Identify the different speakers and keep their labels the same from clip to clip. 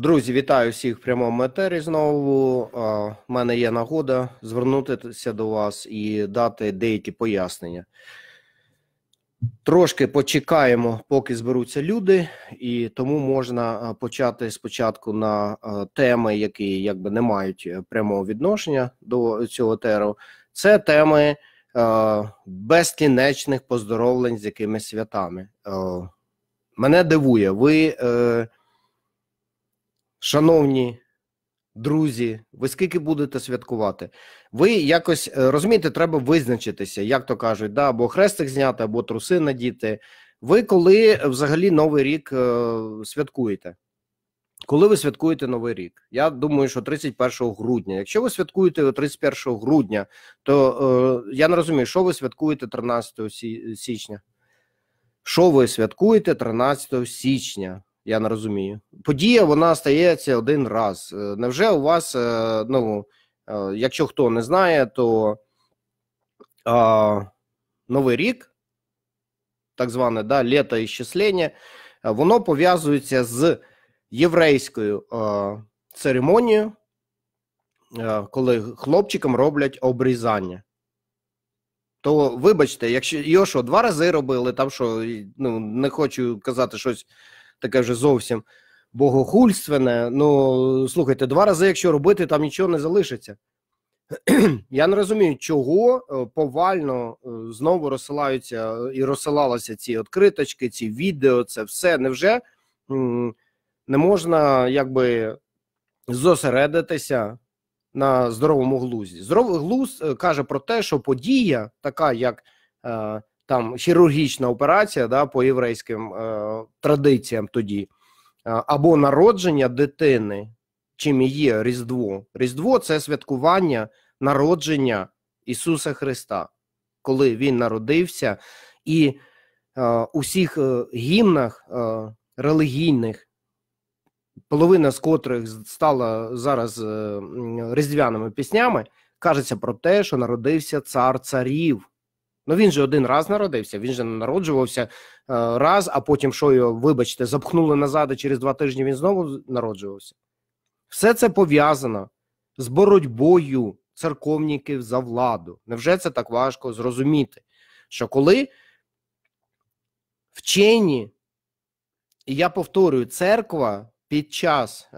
Speaker 1: Друзі, вітаю всіх в прямому етері. Знову У мене є нагода звернутися до вас і дати деякі пояснення. Трошки почекаємо, поки зберуться люди, і тому можна почати спочатку на теми, які якби не мають е, прямого відношення до цього теру. Це теми безкінечних поздоровлень з якимись святами. Е, мене дивує, ви. Е, Шановні друзі, ви скільки будете святкувати? Ви якось е, розумієте, треба визначитися, як то кажуть, да, або хрестик зняти, або труси надіти. Ви коли взагалі Новий рік е, святкуєте? Коли ви святкуєте Новий рік? Я думаю, що 31 грудня. Якщо ви святкуєте 31 грудня, то е, я не розумію, що ви святкуєте 13 січня? Що ви святкуєте 13 січня? Я не розумію. Подія вона стається один раз. Е, невже у вас, е, ну, е, якщо хто не знає, то а, Новий рік, так зване да, літо іщислення, воно пов'язується з єврейською а, церемонією, а, коли хлопчикам роблять обрізання. То вибачте, якщо його що, два рази робили, там що, ну, не хочу казати щось таке вже зовсім богохульственне. Ну слухайте, два рази, якщо робити, там нічого не залишиться. Я не розумію, чого е, повально е, знову розсилаються е, і розсилалися ці відкриточки, ці відео, це все. Невже не можна якби зосередитися на здоровому глузді? Здоровий глузд каже про те, що подія, така як там хірургічна операція да, по єврейським е, традиціям тоді, е, або народження дитини, чим і є Різдво. Різдво це святкування народження Ісуса Христа, коли Він народився, і е, усіх е, гімнах е, релігійних, половина з котрих стала зараз е, різдвяними піснями, кажеться про те, що народився цар царів. Ну він же один раз народився, він же народжувався е, раз, а потім, що його, вибачте, запхнули назад, і через два тижні він знову народжувався. Все це пов'язано з боротьбою церковників за владу. Невже це так важко зрозуміти? Що коли вчені, і я повторюю, церква під час е,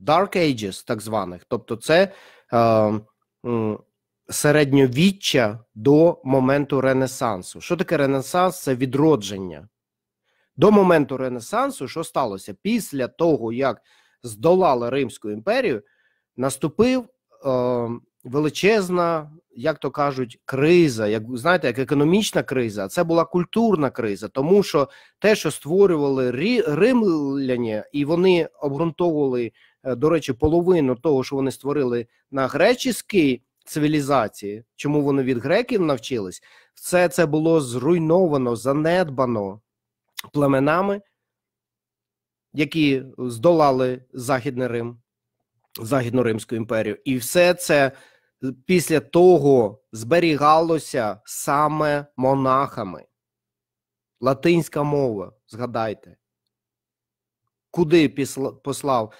Speaker 1: Dark Ages, так званих, тобто це. Е, середньовіччя до моменту Ренесансу. Що таке Ренесанс? Це відродження. До моменту Ренесансу, що сталося? Після того, як здолали Римську імперію, наступив е, величезна, як то кажуть, криза, як знаєте, як економічна криза, це була культурна криза, тому що те, що створювали римляні, і вони обґрунтовували, е, до речі, половину того, що вони створили на греческий цивілізації, чому вони від греків навчились, все це було зруйновано, занедбано племенами, які здолали Західний Рим, Західну Римську імперію. І все це е, після того зберігалося саме монахами. Латинська мова, згадайте. Куди послав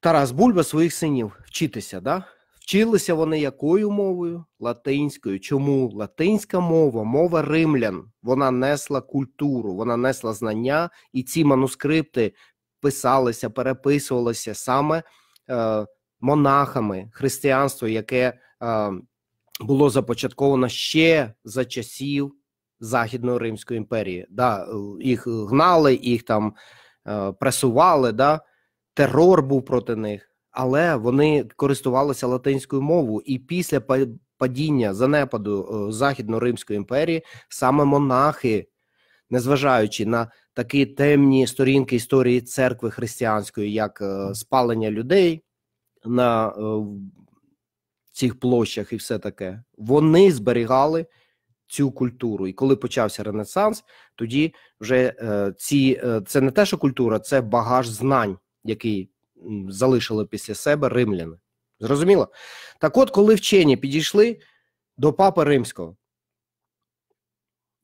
Speaker 1: Тарас Бульба своїх синів вчитися, да? Вчилися вони якою мовою? Латинською. Чому латинська мова, мова римлян, вона несла культуру, вона несла знання, і ці манускрипти писалися, переписувалися саме е, монахами християнство, яке е, було започатковано ще за часів Західної Римської імперії. Да, Їх гнали, їх там е, пресували, да, терор був проти них але вони користувалися латинською мовою і після падіння занепаду е, західно-римської імперії саме монахи, незважаючи на такі темні сторінки історії церкви християнської, як е, спалення людей на е, цих площах, і все таке, вони зберігали. Цю культуру, і коли почався Ренесанс, тоді вже е, ці е, це не те, що культура, це багаж знань, який залишили після себе римляни. Зрозуміло? Так от, коли вчені підійшли до папи римського,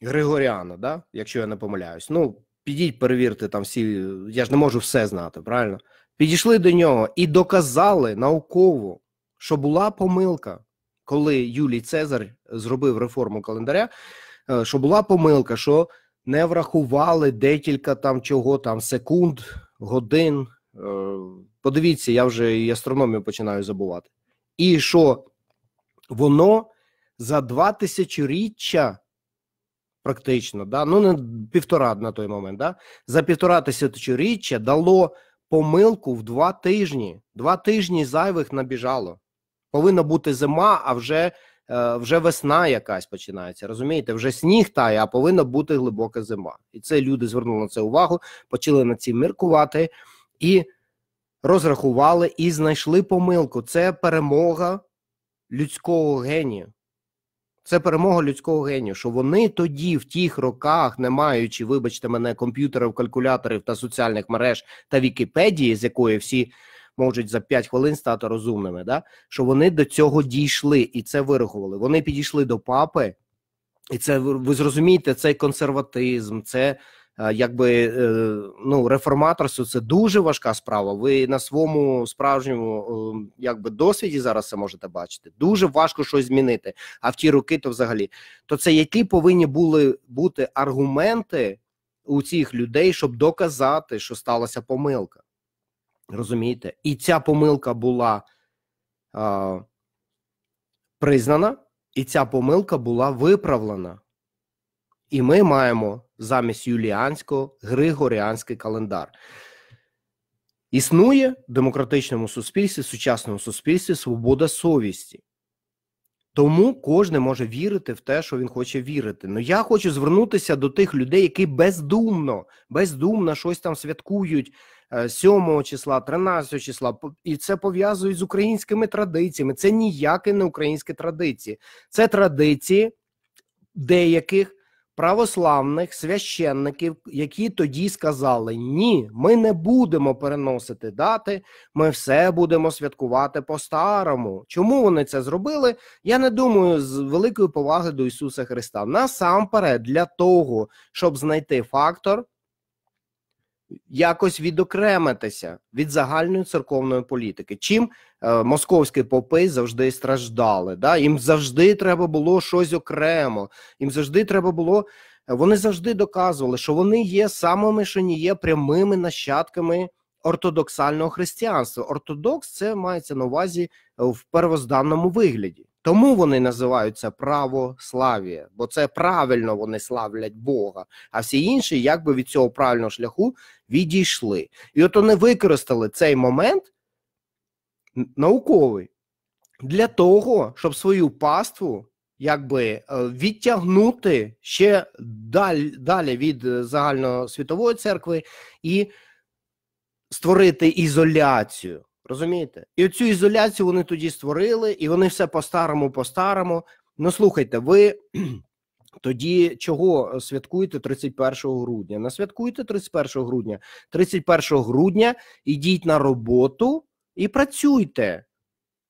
Speaker 1: Григоріана, да? якщо я не помиляюсь, ну підіть перевірте там всі, я ж не можу все знати, правильно? Підійшли до нього і доказали науково, що була помилка, коли Юлій Цезар зробив реформу календаря, е, що була помилка, що не врахували декілька там чого там секунд, годин, Подивіться, я вже і астрономію починаю забувати. І що воно за два тисячоріччя, практично, да, ну не півтора на той момент, да, за півтора тисячоріччя дало помилку в два тижні. Два тижні зайвих набіжало. Повинна бути зима, а вже е, вже весна якась починається. Розумієте, вже сніг тає, а повинна бути глибока зима. І це люди звернули на це увагу, почали на цим міркувати і розрахували і знайшли помилку. Це перемога людського генію. Це перемога людського генію, що вони тоді, в тих роках, не маючи, вибачте мене, комп'ютерів, калькуляторів та соціальних мереж та Вікіпедії, з якої всі можуть за 5 хвилин стати розумними, да? що вони до цього дійшли і це вирахували. Вони підійшли до папи, і це ви зрозумієте, цей консерватизм, це Е, якби е, ну реформаторство це дуже важка справа. Ви на своєму справжньому е, якби досвіді зараз це можете бачити. Дуже важко щось змінити. А в ті роки, то взагалі, то це які повинні були бути аргументи у цих людей, щоб доказати, що сталася помилка. Розумієте? І ця помилка була а, признана, і ця помилка була виправлена. І ми маємо замість юліанського григоріанський календар. Існує в демократичному суспільстві, сучасному суспільстві свобода совісті. Тому кожен може вірити в те, що він хоче вірити. Ну я хочу звернутися до тих людей, які бездумно, бездумно щось там святкують 7 е, числа, 13 числа, і це пов'язують з українськими традиціями. Це ніякі не українські традиції, це традиції деяких православних священників, які тоді сказали: ні, ми не будемо переносити дати, ми все будемо святкувати по-старому. Чому вони це зробили? Я не думаю, з великої поваги до Ісуса Христа. Насамперед, для того, щоб знайти фактор якось відокремитися від загальної церковної політики. Чим е, московські попи завжди страждали. Да? Їм завжди треба було щось окремо. Їм завжди треба було. Вони завжди доказували, що вони є самими, що не є прямими нащадками ортодоксального християнства. Ортодокс це мається на увазі в первозданному вигляді. Тому вони називаються православ'я, бо це правильно вони славлять Бога, а всі інші, якби від цього правильного шляху відійшли. І от вони використали цей момент науковий для того, щоб свою паству якби е, відтягнути ще далі, далі від загальносвітової церкви і створити ізоляцію. Розумієте? І оцю ізоляцію вони тоді створили, і вони все по-старому, по-старому. Ну, слухайте, ви тоді чого е, святкуєте 31 грудня? Не святкуйте 31 грудня. 31 грудня ідіть на роботу і працюйте.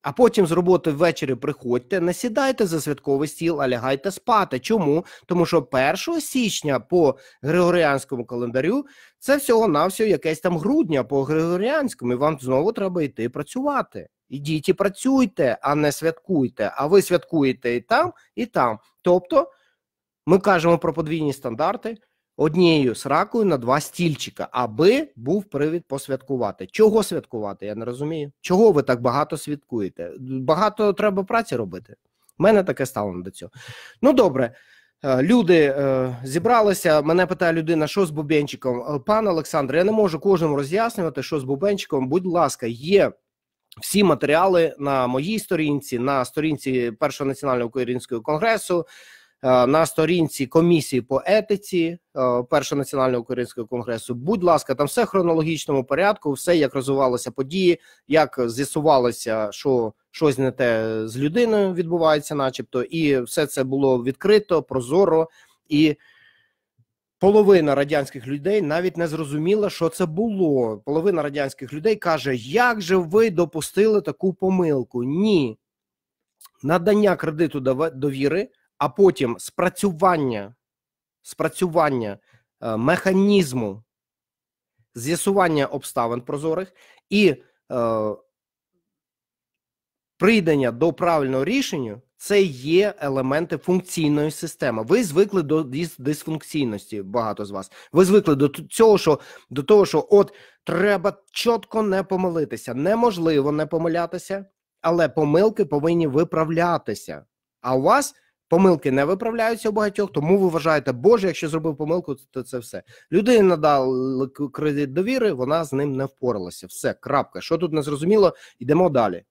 Speaker 1: А потім з роботи ввечері приходьте, не сідайте за святковий стіл, а лягайте спати. Чому? Тому що 1 січня по григоріанському календарю це всього навсього якесь там грудня по григоріанському, і вам знову треба йти працювати. Ідіть і працюйте, а не святкуйте. А ви святкуєте і там, і там. Тобто ми кажемо про подвійні стандарти однією сракою на два стільчика, аби був привід посвяткувати. Чого святкувати? Я не розумію. Чого ви так багато святкуєте? Багато треба праці робити. У мене таке ставлення до цього. Ну добре. Е, люди е, зібралися. Мене питає людина, що з Бубенчиком. Е, пан Олександр, я не можу кожному роз'яснювати, що з Бубенчиком. Будь ласка, є всі матеріали на моїй сторінці, на сторінці Першого національного українського конгресу. Е, на сторінці комісії по етиці е, першого національного українського конгресу. Будь ласка, там все в хронологічному порядку, все як розвивалися події, як з'ясувалося, що щось не те з людиною відбувається, начебто, і все це було відкрито, прозоро і. Половина радянських людей навіть не зрозуміла, що це було. Половина радянських людей каже, як же ви допустили таку помилку? Ні. Надання кредиту довіри а потім спрацювання, спрацювання е, механізму з'ясування обставин прозорих і е, прийдення до правильного рішення. Це є елементи функційної системи. Ви звикли до дисфункційності, багато з вас. Ви звикли до цього, що до того, що от треба чітко не помилитися. Неможливо не помилятися, але помилки повинні виправлятися. А у вас Помилки не виправляються у багатьох, тому ви вважаєте, Боже, якщо зробив помилку, то це все. Людині надали кредит довіри, вона з ним не впоралася. Все, крапка. Що тут не зрозуміло, йдемо далі.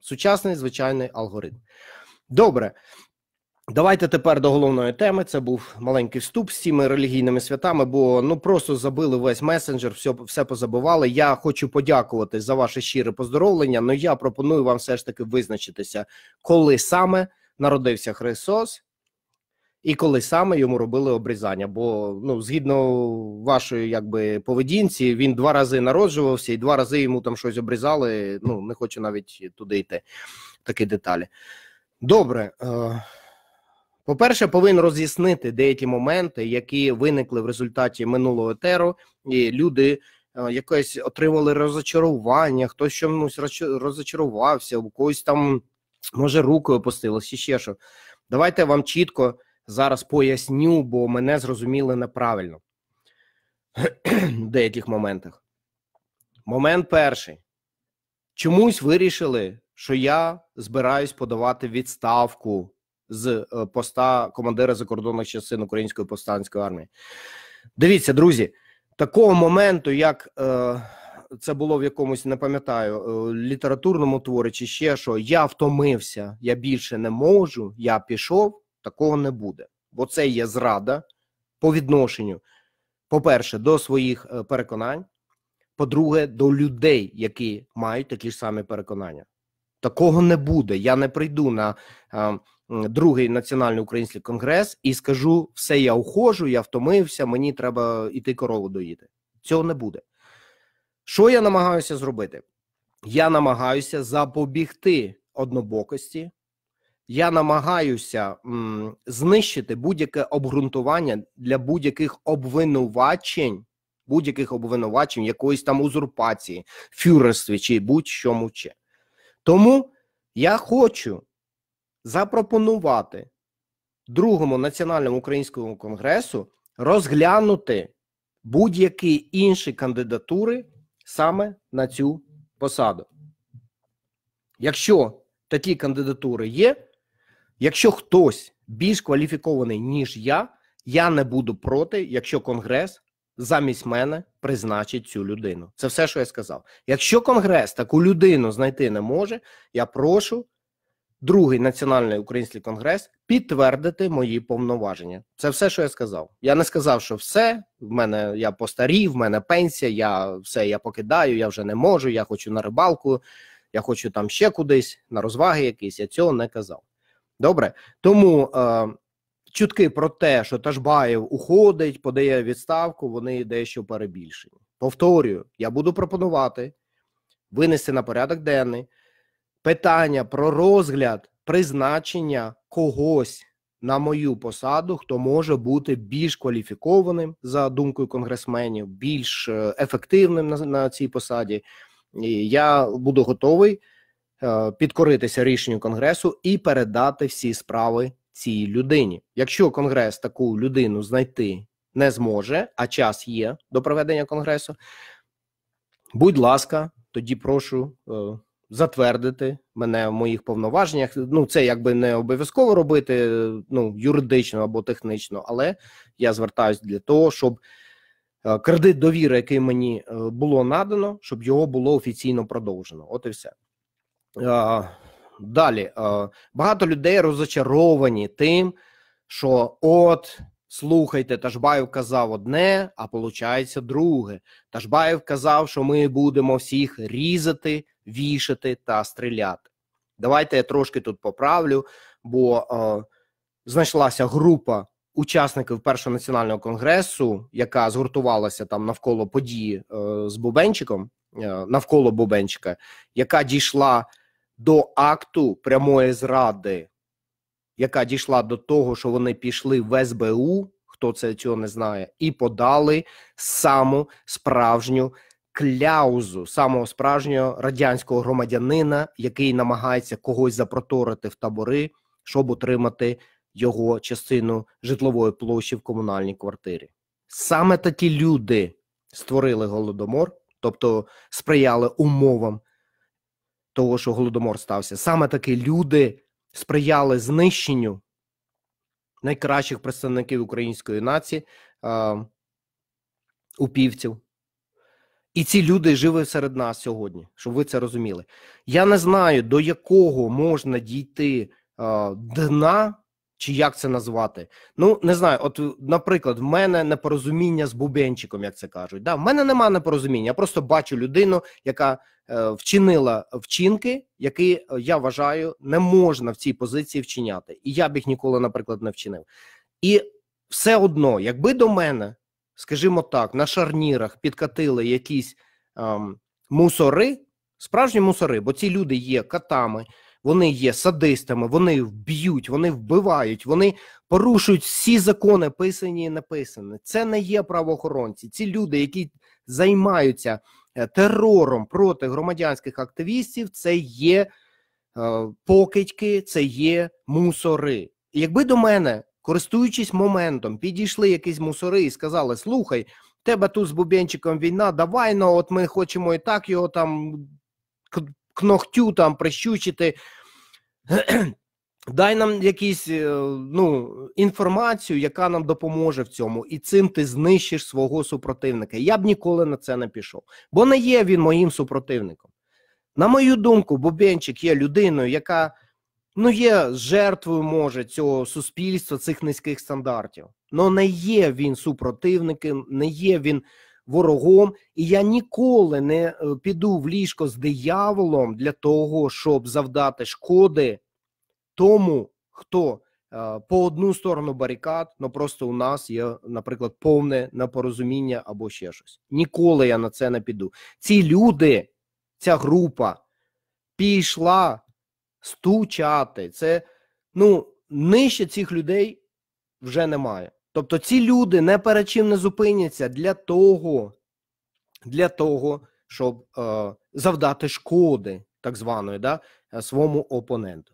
Speaker 1: Сучасний звичайний алгоритм. Добре. Давайте тепер до головної теми. Це був маленький вступ з цими релігійними святами, бо ну просто забили весь месенджер, все все позабивали. Я хочу подякувати за ваше щире поздоровлення. але я пропоную вам все ж таки визначитися, коли саме народився Христос, і коли саме йому робили обрізання. Бо ну, згідно вашої якби поведінці, він два рази народжувався, і два рази йому там щось обрізали. Ну, не хочу навіть туди йти. Такі деталі. Добре. Е, по-перше, повинен роз'яснити деякі моменти, які виникли в результаті минулого теру, і люди е, якось отримали розочарування, хтось чомусь розочарувався у когось там може, рукою опустилось, і ще що. Давайте я вам чітко зараз поясню, бо мене зрозуміли неправильно в деяких моментах. Момент перший. Чомусь вирішили, що я збираюсь подавати відставку з е, поста командира закордонних частин Української повстанської армії. Дивіться, друзі, такого моменту, як. Е, це було в якомусь, не пам'ятаю, е, літературному творі чи ще що я втомився, я більше не можу, я пішов, такого не буде. Бо це є зрада по відношенню, по-перше, до своїх е, переконань, по-друге, до людей, які мають такі ж самі переконання. Такого не буде. Я не прийду на а, е, другий національний український конгрес і скажу: все, я ухожу, я втомився, мені треба йти корову доїти. Цього не буде. Що я намагаюся зробити? Я намагаюся запобігти однобокості, я намагаюся м, знищити будь-яке обґрунтування для будь-яких обвинувачень, будь-яких обвинувачень якоїсь там узурпації, фюрерстві чи будь-чому чи. Тому я хочу запропонувати другому національному українському конгресу розглянути будь-які інші кандидатури саме на цю посаду. Якщо такі кандидатури є, якщо хтось більш кваліфікований, ніж я, я не буду проти, якщо Конгрес замість мене призначить цю людину. Це все, що я сказав. Якщо Конгрес таку людину знайти не може, я прошу другий національний український конгрес підтвердити мої повноваження. Це все, що я сказав. Я не сказав, що все в мене я постарів, в мене пенсія. Я все я покидаю, я вже не можу. Я хочу на рибалку, я хочу там ще кудись на розваги. Якісь я цього не казав. Добре, тому е, чутки про те, що Ташбаєв уходить, подає відставку, вони дещо перебільшені. Повторюю, я буду пропонувати винести на порядок денний питання про розгляд призначення когось на мою посаду, хто може бути більш кваліфікованим за думкою конгресменів, більш е, ефективним на, на цій посаді. І Я буду готовий е, підкоритися рішенню конгресу і передати всі справи цій людині. Якщо конгрес таку людину знайти не зможе, а час є до проведення конгресу. Будь ласка, тоді прошу. Е, затвердити мене в моїх повноваженнях. Ну це якби не обов'язково робити ну юридично або технічно, але я звертаюсь для того, щоб е, кредит довіри, який мені е, було надано, щоб його було офіційно продовжено. От і все. Е, далі багато людей розочаровані тим, що от. Слухайте, Ташбаєв казав одне, а виходить, друге. Ташбаєв казав, що ми будемо всіх різати, вішати та стріляти. Давайте я трошки тут поправлю, бо е, знайшлася група учасників першого національного конгресу, яка згуртувалася там навколо події е, з Бубенчиком, е, навколо Бубенчика, яка дійшла до акту прямої зради, яка дійшла до того, що вони пішли в СБУ, хто це цього не знає, і подали саму справжню кляузу самого справжнього радянського громадянина, який намагається когось запроторити в табори, щоб отримати його частину житлової площі в комунальній квартирі. Саме такі люди створили голодомор, тобто сприяли умовам того, що голодомор стався. Саме такі люди сприяли знищенню найкращих представників української нації упівців. І ці люди живі серед нас сьогодні, щоб ви це розуміли. Я не знаю, до якого можна дійти е, дна, чи як це назвати. Ну, не знаю. От, наприклад, в мене непорозуміння з бубенчиком, як це кажуть. Да, В мене нема непорозуміння. Я просто бачу людину, яка е, вчинила вчинки, які е, я вважаю не можна в цій позиції вчиняти. І я б їх ніколи, наприклад, не вчинив. І все одно, якби до мене скажімо так, на шарнірах підкатили якісь ем, мусори, справжні мусори, бо ці люди є катами, вони є садистами, вони вб'ють, вони вбивають, вони порушують всі закони, писані і написані. Це не є правоохоронці. Ці люди, які займаються е, терором проти громадянських активістів, це є е, покидьки, це є мусори. І якби до мене користуючись моментом, підійшли якісь мусори і сказали: Слухай, тебе тут з Бубенчиком війна, давай ну, от ми хочемо і так його там кнохтю там прищучити. Дай нам якісь е, ну, інформацію, яка нам допоможе в цьому, і цим ти знищиш свого супротивника. Я б ніколи на це не пішов, бо не є він моїм супротивником. На мою думку, Бубенчик є людиною, яка ну є жертвою може цього суспільства, цих низьких стандартів. Но не є він супротивником, не є він ворогом, і я ніколи не е, піду в ліжко з дияволом для того, щоб завдати шкоди тому, хто е, по одну сторону барикад, ну просто у нас є, наприклад, повне непорозуміння або ще щось. Ніколи я на це не піду. Ці люди, ця група пішла стучати. Це ну нижче цих людей вже немає. Тобто ці люди не перед чим не зупиняться для того, для того, щоб е, завдати шкоди так званої да, е, своєму опоненту.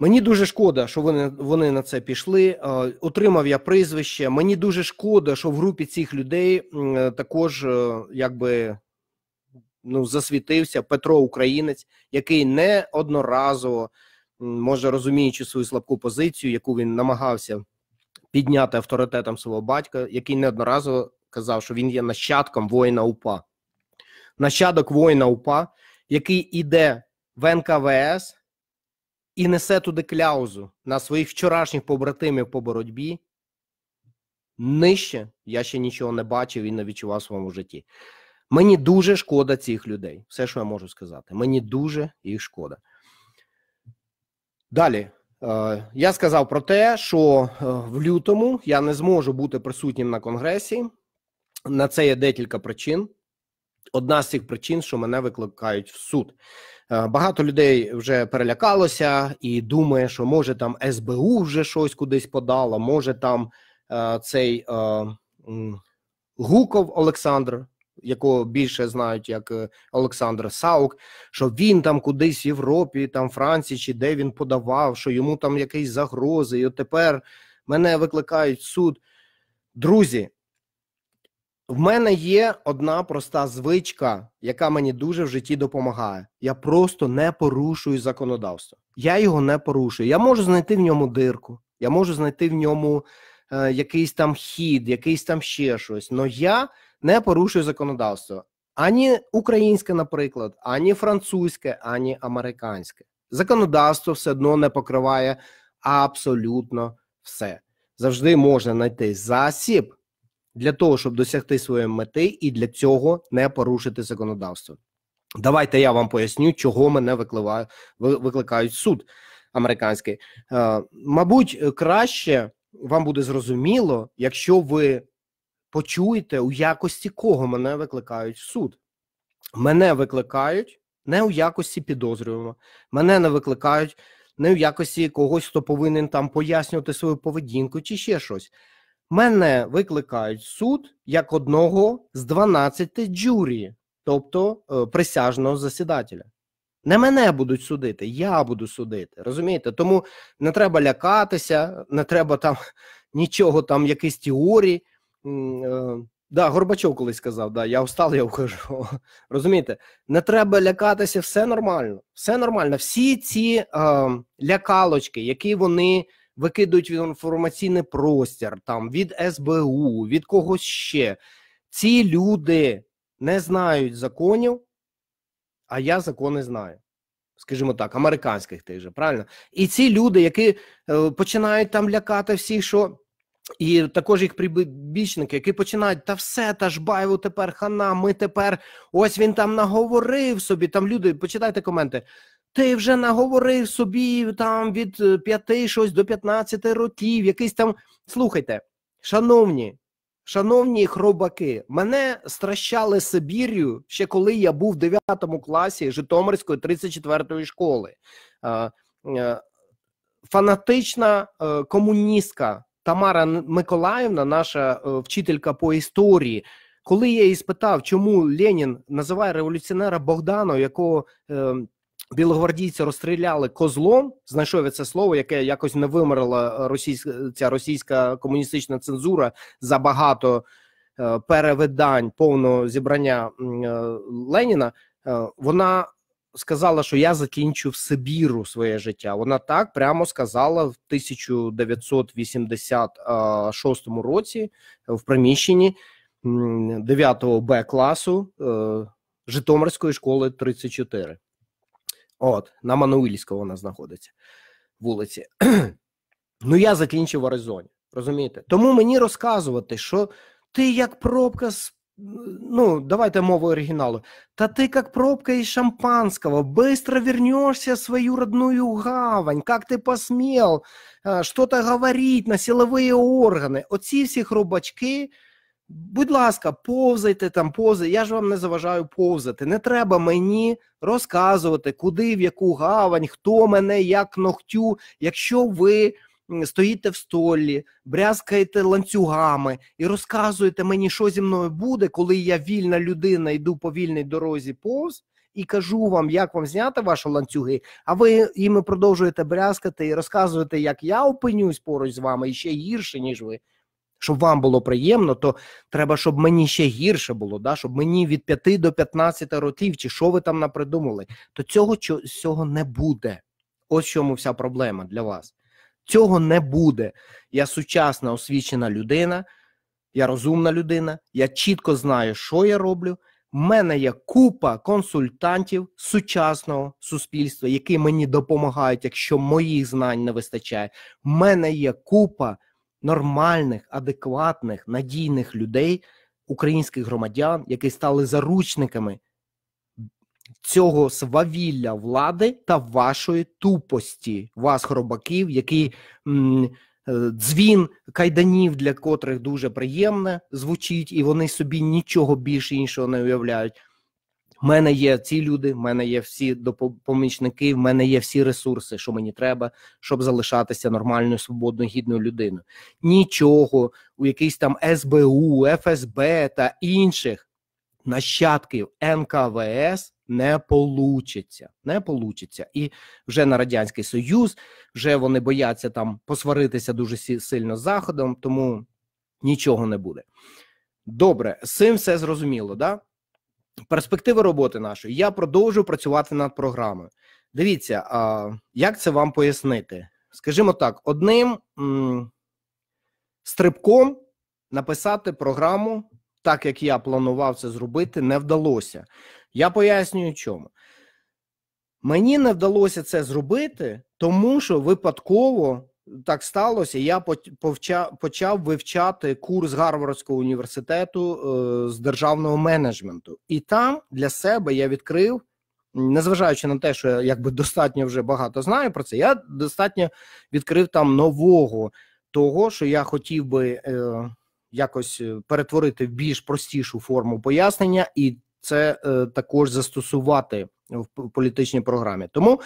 Speaker 1: Мені дуже шкода, що вони вони на це пішли. Е, отримав я прізвище. Мені дуже шкода, що в групі цих людей е, також, е, якби ну засвітився Петро Українець, який неодноразово може розуміючи свою слабку позицію, яку він намагався підняти авторитетом свого батька, який неодноразово казав, що він є нащадком воїна УПА, нащадок воїна УПА, який іде в НКВС і несе туди кляузу на своїх вчорашніх побратимів по боротьбі. Нижче я ще нічого не бачив і не відчував в своєму житті. Мені дуже шкода цих людей. Все, що я можу сказати. Мені дуже їх шкода. Далі. Е, я сказав про те, що е, в лютому я не зможу бути присутнім на конгресі. На це є декілька причин. Одна з цих причин, що мене викликають в суд. Е, багато людей вже перелякалося і думає, що може там СБУ вже щось кудись подало, може там цей Гуков Олександр якого більше знають як е, Олександр Саук, що він там кудись в Європі, там Франції чи де він подавав, що йому там якісь загрози. І от тепер мене викликають в суд. Друзі, в мене є одна проста звичка, яка мені дуже в житті допомагає. Я просто не порушую законодавство. Я його не порушую. Я можу знайти в ньому дирку, я можу знайти в ньому е, якийсь там хід, якийсь там ще щось. Но я не порушує законодавство ані українське, наприклад, ані французьке, ані американське. Законодавство все одно не покриває абсолютно все. Завжди можна знайти засіб для того, щоб досягти своєї мети, і для цього не порушити законодавство. Давайте я вам поясню, чого мене викликає, викликають суд американський. Е, мабуть, краще вам буде зрозуміло, якщо ви почуєте, у якості кого мене викликають в суд. Мене викликають не у якості підозрюваного, мене не викликають не у якості когось, хто повинен там пояснювати свою поведінку чи ще щось. Мене викликають в суд як одного з 12 джурі, тобто е, присяжного засідателя. Не мене будуть судити, я буду судити. Розумієте? Тому не треба лякатися, не треба там нічого там, якісь теорії. Е, да, Горбачов колись сказав, да, я встал, я ухожу. Розумієте, не треба лякатися, все нормально, все нормально. Всі ці е, лякалочки, які вони викидують в інформаційний простір, там від СБУ, від когось ще. Ці люди не знають законів, а я закони знаю. Скажімо так, американських тих же, правильно? І ці люди, які е, починають там лякати всіх, що. І також їх прибічники, які починають та все та ж Баєву тепер хана. Ми тепер ось він там наговорив собі. Там люди почитайте коменти. Ти вже наговорив собі там від 5 е, щось до 15 років. Якийсь там слухайте, шановні, шановні хробаки, мене стращали Сибір'ю ще коли я був в 9 класі Житомирської 34-ї школи. Е, е, фанатична комуністка. Тамара Миколаївна, наша е, вчителька по історії, коли я її спитав, чому Ленін називає революціонера Богдана, якого е, білогвардійці розстріляли козлом, знайшов я це слово, яке якось не вимерла російська ця російська комуністична цензура за багато е, перевидань повного зібрання е, Леніна. Е, вона сказала, що я закінчу в Сибіру своє життя. Вона так прямо сказала в 1986 році е, в приміщенні 9 Б класу е, Житомирської школи 34. От, на Мануїльського вона знаходиться вулиці. Ну, я закінчив в Аризоні. Розумієте? Тому мені розказувати, що ти як пробка з ну, давайте мову оригіналу. Та ти, як пробка із шампанського, быстро вернешся в свою родную гавань, Як ти посмел что-то говорить на силовые органи. Оці всі хробачки, будь ласка, повзайте там, повзайте, Я ж вам не заважаю повзати. Не треба мені розказувати, куди, в яку гавань, хто мене, як ногтю, якщо ви стоїте в столі, брязкаєте ланцюгами і розказуєте мені, що зі мною буде, коли я вільна людина йду по вільній дорозі повз. І кажу вам, як вам зняти ваші ланцюги, а ви іми продовжуєте брязкати і розказуєте, як я опинюсь поруч з вами і ще гірше, ніж ви. Щоб вам було приємно, то треба, щоб мені ще гірше було, да? щоб мені від 5 до 15 років, чи що ви там напридумали, то цього цього не буде. Ось чому вся проблема для вас. Цього не буде. Я сучасна освічена людина, я розумна людина, я чітко знаю, що я роблю. У мене є купа консультантів сучасного суспільства, які мені допомагають, якщо моїх знань не вистачає. У мене є купа нормальних, адекватних, надійних людей, українських громадян, які стали заручниками цього свавілля влади та вашої тупості, вас, хробаків, які м, е, дзвін кайданів, для котрих дуже приємне звучить, і вони собі нічого більше іншого не уявляють. У мене є ці люди, в мене є всі допомічники, в мене є всі ресурси, що мені треба, щоб залишатися нормальною, свободною, гідною людиною. Нічого у якийсь там СБУ, ФСБ та інших нащадків НКВС не получиться. Не получиться. І вже на радянський союз вже вони бояться там посваритися дуже сильно з заходом, тому нічого не буде. Добре, з цим все зрозуміло. да? Перспективи роботи нашої. Я продовжую працювати над програмою. Дивіться, а, як це вам пояснити? Скажімо так, одним м, стрибком написати програму, так як я планував це зробити, не вдалося. Я пояснюю, чому. Мені не вдалося це зробити, тому що випадково так сталося. Я почав вивчати курс Гарвардського університету е, з державного менеджменту, і там для себе я відкрив. Незважаючи на те, що я якби достатньо вже багато знаю про це, я достатньо відкрив там нового того, що я хотів би е, якось е, перетворити в більш простішу форму пояснення, і це е, також застосувати в політичній програмі. Тому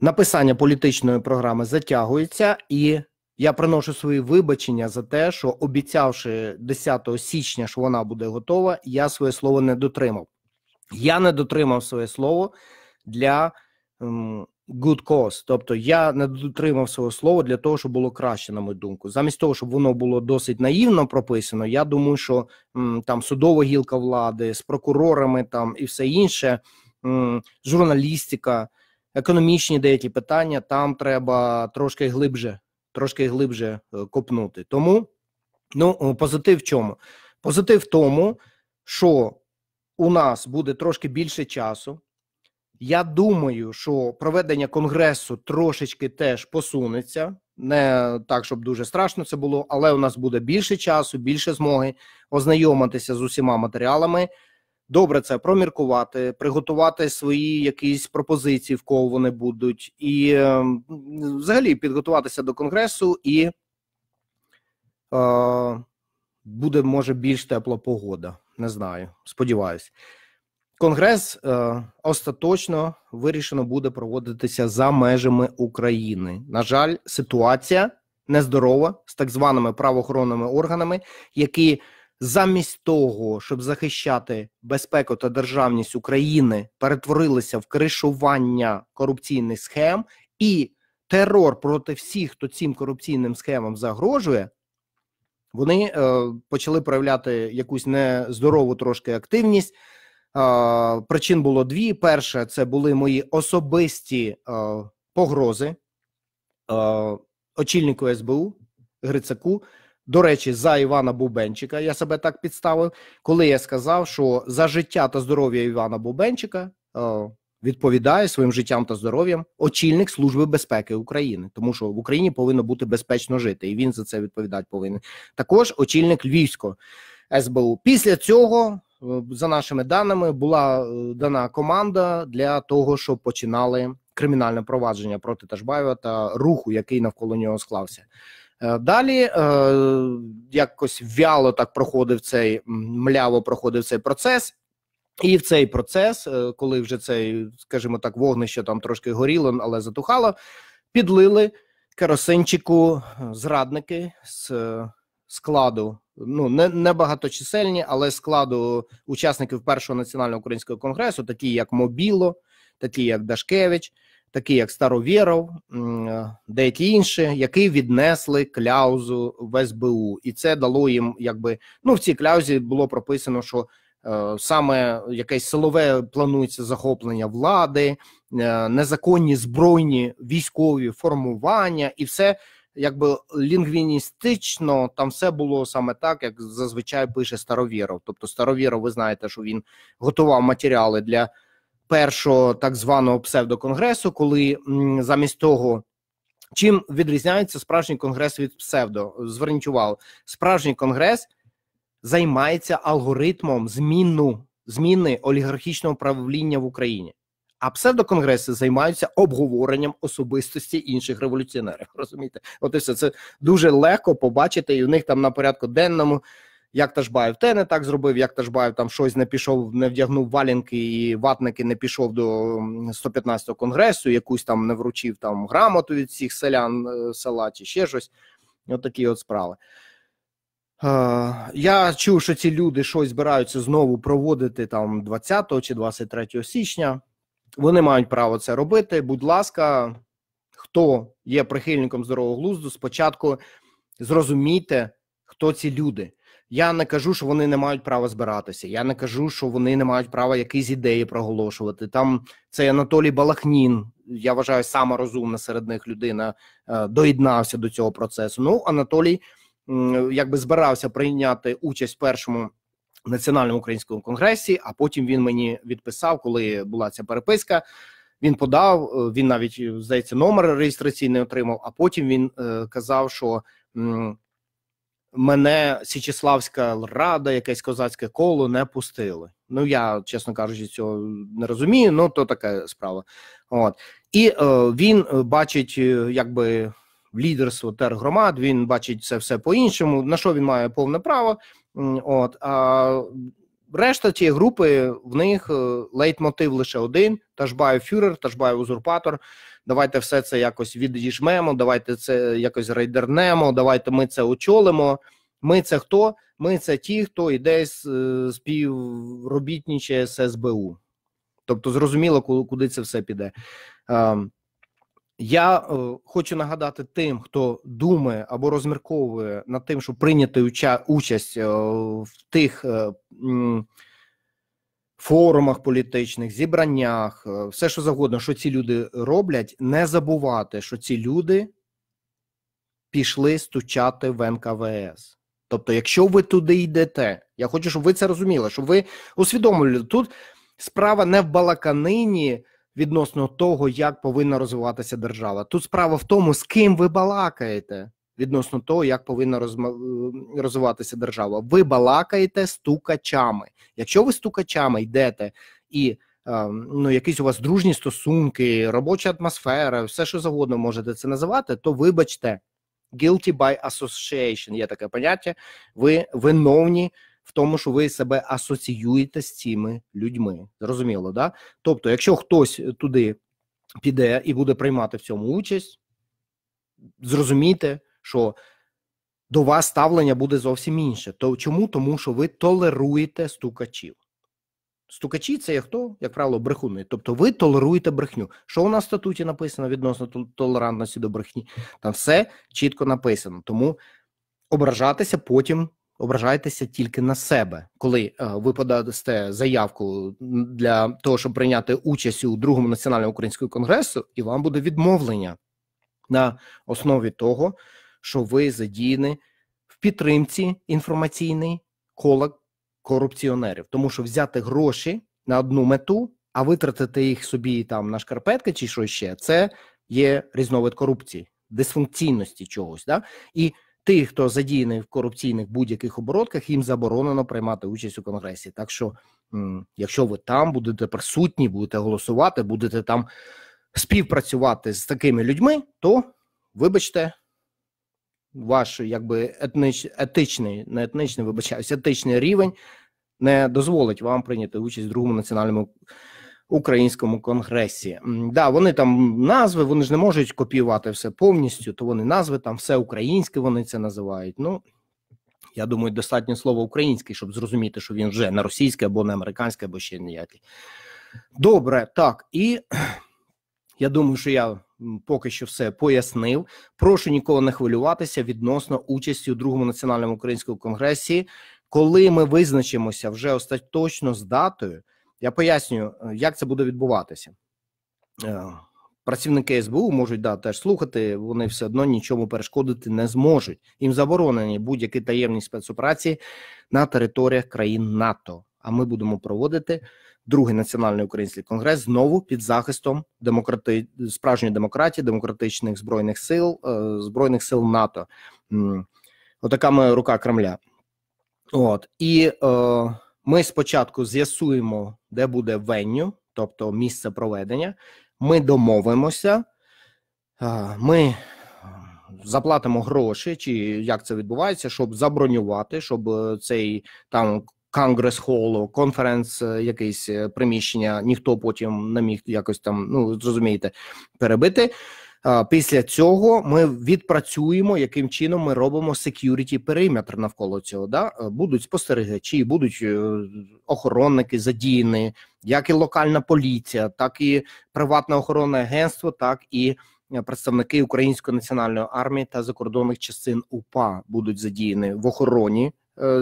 Speaker 1: написання політичної програми затягується, і я приношу свої вибачення за те, що обіцявши 10 січня, що вона буде готова, я своє слово не дотримав. Я не дотримав своє слово для good cause, тобто я не дотримав свого слова для того, щоб було краще, на мою думку. Замість того, щоб воно було досить наївно прописано. Я думаю, що м, там судова гілка влади з прокурорами там і все інше, м, журналістика, економічні деякі питання. Там треба трошки глибше, трошки глибше е, копнути. Тому ну е, позитив в чому? Позитив в тому, що у нас буде трошки більше часу. Я думаю, що проведення конгресу трошечки теж посунеться. Не так, щоб дуже страшно це було, але у нас буде більше часу, більше змоги ознайомитися з усіма матеріалами. Добре, це проміркувати, приготувати свої якісь пропозиції, в кого вони будуть, і ем, взагалі підготуватися до конгресу, і е, буде може більш тепла погода. Не знаю, сподіваюсь. Конгрес е, остаточно вирішено буде проводитися за межами України. На жаль, ситуація нездорова з так званими правоохоронними органами, які замість того, щоб захищати безпеку та державність України, перетворилися в кришування корупційних схем і терор проти всіх, хто цим корупційним схемам загрожує. Вони е, почали проявляти якусь нездорову трошки активність. Причин було дві: перше, це були мої особисті погрози очільнику СБУ Грицаку. До речі, за Івана Бубенчика я себе так підставив, коли я сказав, що за життя та здоров'я Івана Бубенчика відповідає своїм життям та здоров'ям очільник Служби безпеки України, тому що в Україні повинно бути безпечно жити, і він за це відповідати повинен. Також очільник Львівського СБУ. Після цього Е, за нашими даними була е, дана команда для того, щоб починали кримінальне провадження проти Ташбаєва та руху, який навколо нього склався. Е, далі якось вяло так проходив цей мляво проходив цей процес. І в цей процес, коли вже цей, скажімо так, вогнище там трошки горіло, але затухало, підлили керосинчику зрадники з складу ну не, не багаточисельні, але складу учасників першого національного українського конгресу, такі як Мобіло, такі як Дашкевич, такі як Старовєров, деякі інші, які віднесли кляузу в СБУ, і це дало їм, якби ну в цій кляузі було прописано, що. Е, саме якесь силове планується захоплення влади, е, незаконні збройні військові формування, і все якби лінгвіністично там все було саме так, як зазвичай пише Старовіров. Тобто, Старовіров, ви знаєте, що він готував матеріали для першого так званого псевдоконгресу, коли м, замість того. Чим відрізняється справжній конгрес від псевдо? Зверніть увагу, справжній конгрес займається алгоритмом зміну зміни олігархічного правління в Україні а псевдоконгреси займаються обговоренням особистості інших революціонерів. Розумієте, от і все це дуже легко побачити, і у них там на порядку денному. Як Ташбаєв те не так зробив, як Ташбаєв там щось не пішов, не вдягнув валінки і ватники не пішов до 115-го конгресу, якусь там не вручив там грамоту від всіх селян е, села чи ще щось. От такі от справи. Е, я чув, що ці люди щось збираються знову проводити там 20 чи 23 січня. Вони мають право це робити. Будь ласка, хто є прихильником здорового глузду, спочатку зрозумійте, хто ці люди. Я не кажу, що вони не мають права збиратися. Я не кажу, що вони не мають права якісь ідеї проголошувати. Там цей Анатолій Балахнін, я вважаю, сама розумна серед них людина е, доєднався до цього процесу. Ну, Анатолій якби збирався прийняти участь в першому національному українському конгресі. А потім він мені відписав, коли була ця переписка. Він подав, е, він навіть е, здається, номер реєстраційний отримав. А потім він е, казав, що м, мене Січеславська рада, якесь козацьке коло не пустили. Ну я, чесно кажучи, цього не розумію. Ну то така справа. От і е, він е, бачить, якби лідерство тергромад. Він бачить це все по іншому. На що він має повне право? От, А решта цієї групи в них е, лейтмотив лише один: Тажбаю фюрер, тажбаю узурпатор. Давайте все це якось відіжмемо, давайте це якось рейдернемо, давайте ми це очолимо. Ми це хто? Ми це ті, хто йде е, співробітніче з СБУ. Тобто, зрозуміло, куди це все піде. Ем, я е, хочу нагадати тим, хто думає або розмірковує над тим, щоб прийняти уча, участь е, в тих е, м, форумах політичних, зібраннях, е, все що завгодно, що ці люди роблять, не забувати, що ці люди пішли стучати в НКВС. Тобто, якщо ви туди йдете, я хочу, щоб ви це розуміли, щоб ви усвідомили тут справа не в балаканині відносно того, як повинна розвиватися держава. Тут справа в тому, з ким ви балакаєте відносно того, як повинна е, розвиватися держава. Ви балакаєте стукачами. Якщо ви стукачами йдете і. Е, ну, якісь у вас дружні стосунки, робоча атмосфера, все що завгодно можете це називати, то вибачте, guilty by association є таке поняття. Ви виновні в тому, що ви себе асоціюєте з цими людьми. Зрозуміло, да? Тобто, якщо хтось туди піде і буде приймати в цьому участь, зрозумійте, що до вас ставлення буде зовсім інше. То чому? Тому що ви толеруєте стукачів. Стукачі це є хто, як правило, брехуни. Тобто ви толеруєте брехню. Що у нас в статуті написано відносно толерантності до брехні? Там все чітко написано. Тому ображатися потім ображайтеся тільки на себе, коли е, ви подасте заявку для того, щоб прийняти участь у другому національному українському конгресу, і вам буде відмовлення на основі того, що ви задіяні в підтримці інформаційний кола корупціонерів, тому що взяти гроші на одну мету, а витратити їх собі там на шкарпетки чи що ще, це є різновид корупції, дисфункційності чогось. Да? І тих, хто задіяний в корупційних будь-яких оборудках, їм заборонено приймати участь у конгресі. Так що, якщо ви там будете присутні, будете голосувати, будете там співпрацювати з такими людьми, то вибачте. Ваш якби етнич, етичний, не етничний, вибачаюсь, етичний рівень не дозволить вам прийняти участь в другому національному українському конгресі. Да, вони там назви, вони ж не можуть копіювати все повністю, то вони назви там все українське, вони це називають. Ну я думаю, достатньо слова українське, щоб зрозуміти, що він вже не російське або не американське, або ще ніякий. Добре, так і я думаю, що я. Поки що все пояснив. Прошу ніколи не хвилюватися відносно участі у другому національному українському конгресі, коли ми визначимося вже остаточно з датою, я пояснюю, е, як це буде відбуватися. Е, працівники СБУ можуть да, теж слухати, вони все одно нічому перешкодити не зможуть. Їм заборонені будь-які таємні спецоперації на територіях країн НАТО. А ми будемо проводити другий національний український конгрес знову під захистом демократи... справжньої демократії, демократичних збройних сил, е, збройних сил НАТО. Отака моя рука Кремля. От і е, ми спочатку з'ясуємо, де буде веню, тобто місце проведення. Ми домовимося, ми ем, заплатимо гроші, чи як це відбувається, щоб забронювати, щоб е, цей там конгрес холу, конференц, е, якесь е, приміщення, ніхто потім не міг якось там, ну зрозумієте, перебити. Після цього ми відпрацюємо, яким чином ми робимо security периметр навколо цього. Да? Е, будуть спостерігачі, будуть е, охоронники задіяні, як і локальна поліція, так і приватне охоронне агентство, так і е, представники Української національної армії та закордонних частин УПА будуть задіяні в охороні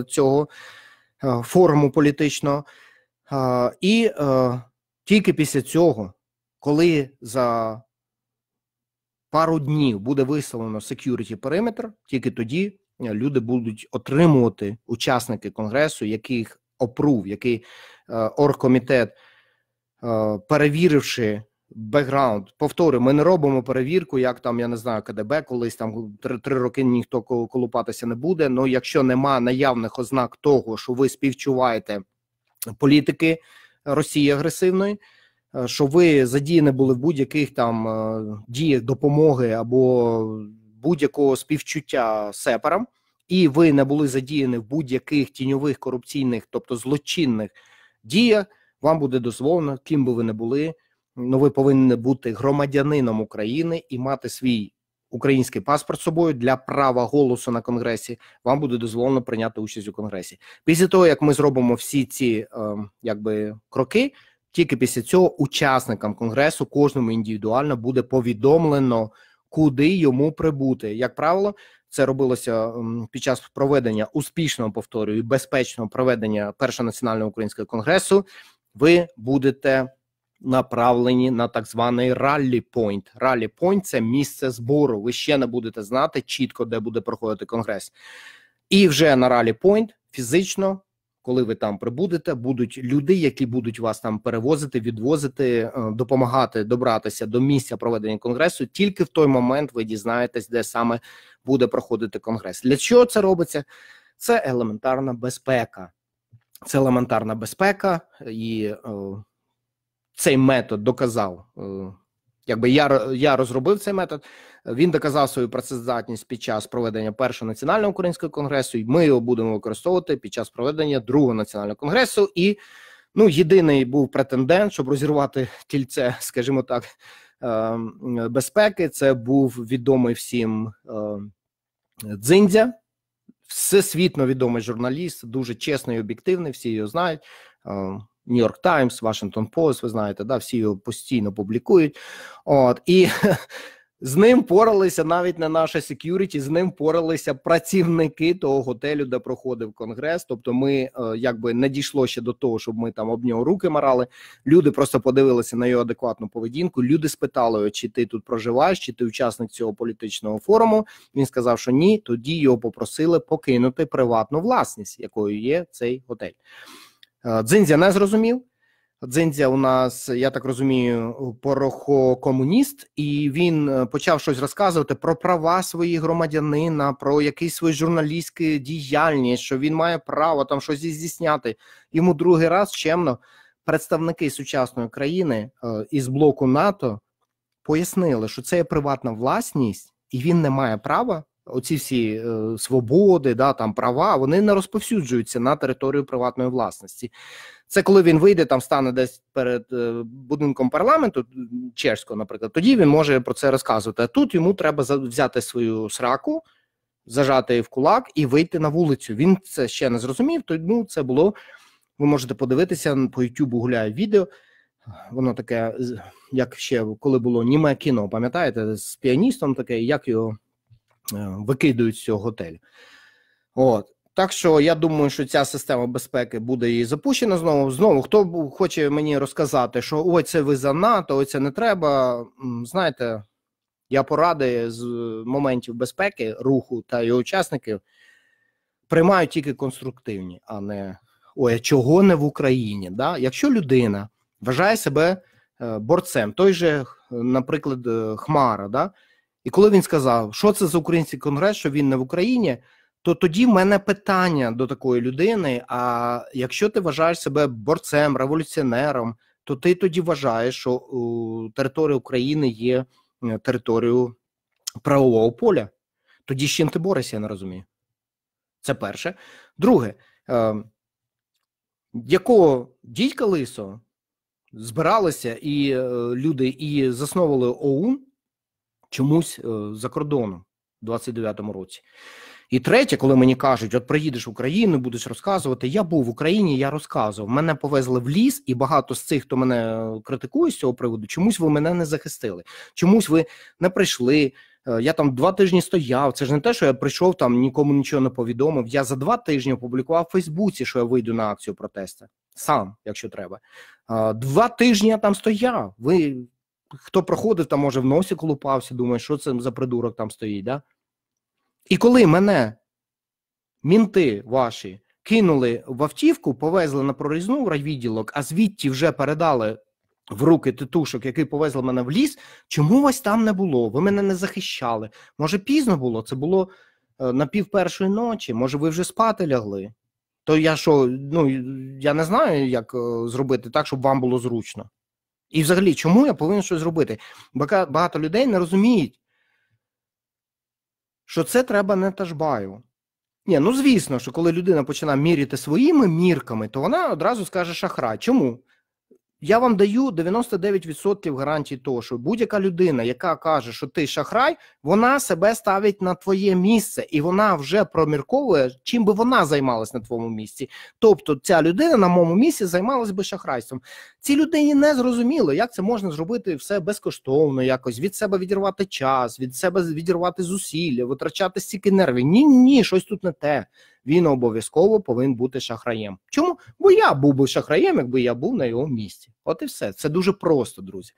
Speaker 1: цього форуму політичного. І тільки після цього, коли за пару днів буде виставлено security периметр. Тільки тоді е, люди будуть отримувати учасники конгресу, яких опрув, який е, оргкомітет, е, перевіривши. Бекграунд повторю, ми не робимо перевірку, як там я не знаю КДБ, колись там три, три роки ніхто колупатися не буде. Ну якщо нема наявних ознак того, що ви співчуваєте політики Росії агресивної. Е, що ви задіяні були в будь-яких там е, діях допомоги або будь-якого співчуття сепарам, і ви не були задіяні в будь-яких тіньових корупційних, тобто злочинних діях, вам буде дозволено, ким би ви не були. Ну, ви повинні бути громадянином України і мати свій український паспорт з собою для права голосу на конгресі. Вам буде дозволено прийняти участь у конгресі. Після того як ми зробимо всі ці е, якби кроки. Тільки після цього учасникам конгресу кожному індивідуально буде повідомлено, куди йому прибути. Як правило, це робилося під час проведення успішного повторюю і безпечного проведення першого національного українського конгресу. Ви будете направлені на так званий раллі-пойнт. Раллі-пойнт – це місце збору. Ви ще не будете знати чітко, де буде проходити конгрес, і вже на раллі-пойнт фізично коли ви там прибудете, будуть люди, які будуть вас там перевозити, відвозити, е, допомагати добратися до місця проведення конгресу. Тільки в той момент ви дізнаєтесь, де саме буде проходити конгрес. Для чого це робиться? Це елементарна безпека, це елементарна безпека, і о, е, цей метод доказав. О, е, якби я я розробив цей метод. Він доказав свою працездатність під час проведення першого національного українського конгресу, і ми його будемо використовувати під час проведення другого національного конгресу. І ну, єдиний був претендент, щоб розірвати кільце, скажімо так, е, безпеки. Це був відомий всім е, Дзиндзя, всесвітно відомий журналіст, дуже чесний і об'єктивний. Всі його знають. Нью-Йорк Таймс, Вашингтон Пост, ви знаєте, да, всі його постійно публікують. От і З ним поралися навіть не наша секюріті. з ним поралися працівники того готелю, де проходив конгрес. Тобто, ми е, якби не дійшло ще до того, щоб ми там об нього руки марали. Люди просто подивилися на його адекватну поведінку. Люди спитали, чи ти тут проживаєш, чи ти учасник цього політичного форуму. Він сказав, що ні. Тоді його попросили покинути приватну власність, якою є цей готель. Дзиндзя е, не зрозумів. Дзиндзя у нас, я так розумію, порохокомуніст, і він е, почав щось розказувати про права своїх громадянина, про якийсь свої журналістські діяльність, що він має право там щось здійсняти. Йому другий раз чемно представники сучасної країни е, із блоку НАТО пояснили, що це є приватна власність, і він не має права. Оці всі е, свободи, да, там права, вони не розповсюджуються на територію приватної власності. Це коли він вийде, там стане десь перед е, будинком парламенту Чеського, наприклад, тоді він може про це розказувати. А тут йому треба взяти свою сраку, зажати її в кулак і вийти на вулицю. Він це ще не зрозумів, тому це було. Ви можете подивитися по Ютубу гуляє відео. Воно таке, як ще коли було німе кіно, пам'ятаєте, з піаністом таке, як його е, викидують з цього готелю. От. Так що я думаю, що ця система безпеки буде і запущена знову. Знову хто хоче мені розказати, що ой, це ви за НАТО, ой, це не треба. Знаєте, я поради з моментів безпеки, руху та його учасників приймаю тільки конструктивні, а не ой, чого не в Україні. Да? Якщо людина вважає себе е, борцем, той же, наприклад, е, Хмара, да? і коли він сказав, що це за український конгрес, що він не в Україні то тоді в мене питання до такої людини: а якщо ти вважаєш себе борцем, революціонером, то ти тоді вважаєш, що у, територія України є е, територією правового поля. Тоді з чим ти борешся, я не розумію. Це перше. Друге, е, якого дідька лисо збиралися і е, люди і засновували ОУН чомусь е, за кордоном у 29-му році. І третє, коли мені кажуть, от приїдеш в Україну, будеш розказувати, я був в Україні, я розказував. Мене повезли в ліс, і багато з цих, хто мене е, критикує з цього приводу, чомусь ви мене не захистили. Чомусь ви не прийшли. Е, я там два тижні стояв. Це ж не те, що я прийшов там, нікому нічого не повідомив. Я за два тижні опублікував в Фейсбуці, що я вийду на акцію протесту. Сам, якщо треба. Е, два тижні я там стояв. Ви хто проходив, там може в носі колупався, думає, що це за придурок там стоїть. да? І коли мене мінти ваші кинули в автівку, повезли на прорізну в райвідділок, а звідти вже передали в руки титушок, який повезли мене в ліс, чому вас там не було? Ви мене не захищали. Може, пізно було? Це було е, на пів першої ночі, може, ви вже спати лягли. То я що, ну я не знаю, як е, зробити так, щоб вам було зручно. І взагалі, чому я повинен щось зробити? Багато людей не розуміють, що це треба не тажбаю. Ні, ну звісно, що коли людина починає міряти своїми мірками, то вона одразу скаже шахрай. Чому? Я вам даю 99% гарантій того, що будь-яка людина, яка каже, що ти шахрай, вона себе ставить на твоє місце, і вона вже промірковує, чим би вона займалась на твоєму місці. Тобто, ця людина на моєму місці займалася би шахрайством. Цій людині не зрозуміло, як це можна зробити все безкоштовно, якось від себе відірвати час, від себе відірвати зусилля, витрачати стільки нервів. Ні, ні, щось тут не те він обов'язково повинен бути шахраєм. Чому? Бо я був би шахраєм, якби я був на його місці. От і все. Це дуже просто, друзі.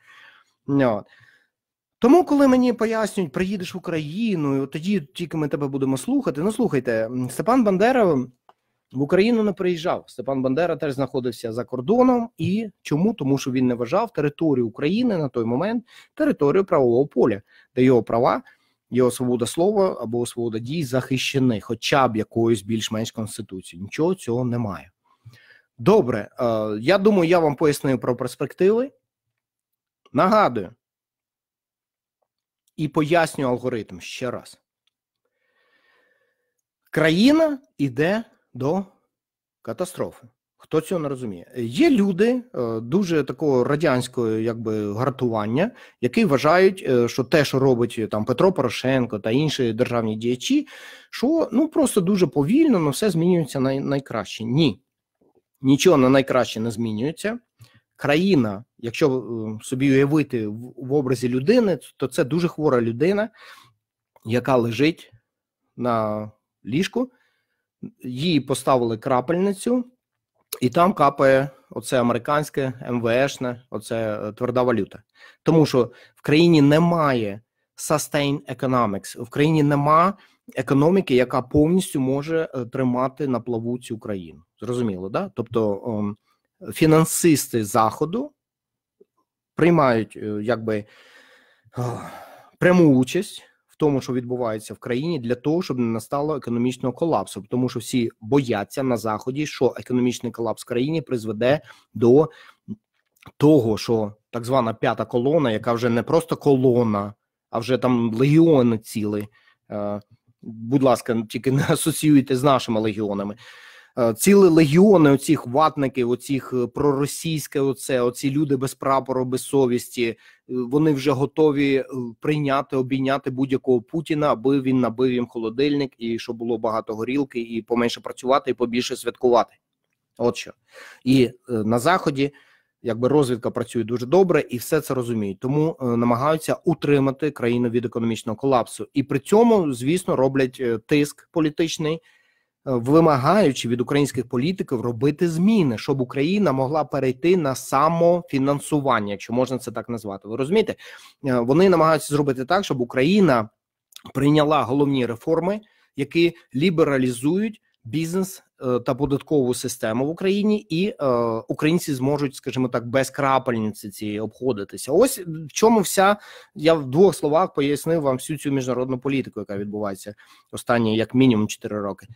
Speaker 1: Тому, коли мені пояснюють, приїдеш в Україну, і тоді тільки ми тебе будемо слухати. Ну, слухайте, Степан Бандера. В Україну не приїжджав Степан Бандера, теж знаходився за кордоном. І чому? Тому що він не вважав територію України на той момент територію правового поля, де його права його свобода слова або свобода дій захищені, хоча б якоюсь більш-менш конституцією. Нічого цього немає. Добре, е, я думаю, я вам пояснив про перспективи. Нагадую і поясню алгоритм ще раз. Країна йде до катастрофи. Хто цього не розуміє? Є люди е, дуже такого радянського якби гартування, які вважають, е, що те, що робить е, там Петро Порошенко та інші державні діячі, що ну просто дуже повільно, але ну, все змінюється на найкраще. Ні, нічого на найкраще не змінюється. Країна, якщо собі уявити в образі людини, то це дуже хвора людина, яка лежить на ліжку, їй поставили крапельницю. І там капає оце американське, МВшне, ем оце е, тверда валюта. Тому що в країні немає sustain economics, в країні нема економіки, яка повністю може е, тримати на плаву цю країну. Зрозуміло, да? Тобто ем, фінансисти заходу приймають е, якби пряму участь в тому, що відбувається в країні, для того, щоб не настало економічного колапсу, тому що всі бояться на заході, що економічний колапс в країні призведе до того, що так звана п'ята колона, яка вже не просто колона, а вже там легіони ціли. Е, будь ласка, тільки не асоціюйте з нашими легіонами. Е, Цілі легіони оцих ватників, оцих е, проросійське, оце оці люди без прапору, без совісті. Е, вони вже готові прийняти, обійняти будь-якого Путіна, аби він набив їм холодильник і щоб було багато горілки, і поменше працювати, і побільше святкувати. От що і на заході. Якби розвідка працює дуже добре і все це розуміють, тому е, намагаються утримати країну від економічного колапсу, і при цьому, звісно, роблять тиск політичний вимагаючи від українських політиків робити зміни, щоб Україна могла перейти на самофінансування, якщо можна це так назвати. Ви розумієте? Е, вони намагаються зробити так, щоб Україна прийняла головні реформи, які лібералізують бізнес е, та податкову систему в Україні, і е, українці зможуть, скажімо так, без крапельниці цієї обходитися. Ось в чому вся я в двох словах пояснив вам всю цю міжнародну політику, яка відбувається останні як мінімум 4 роки.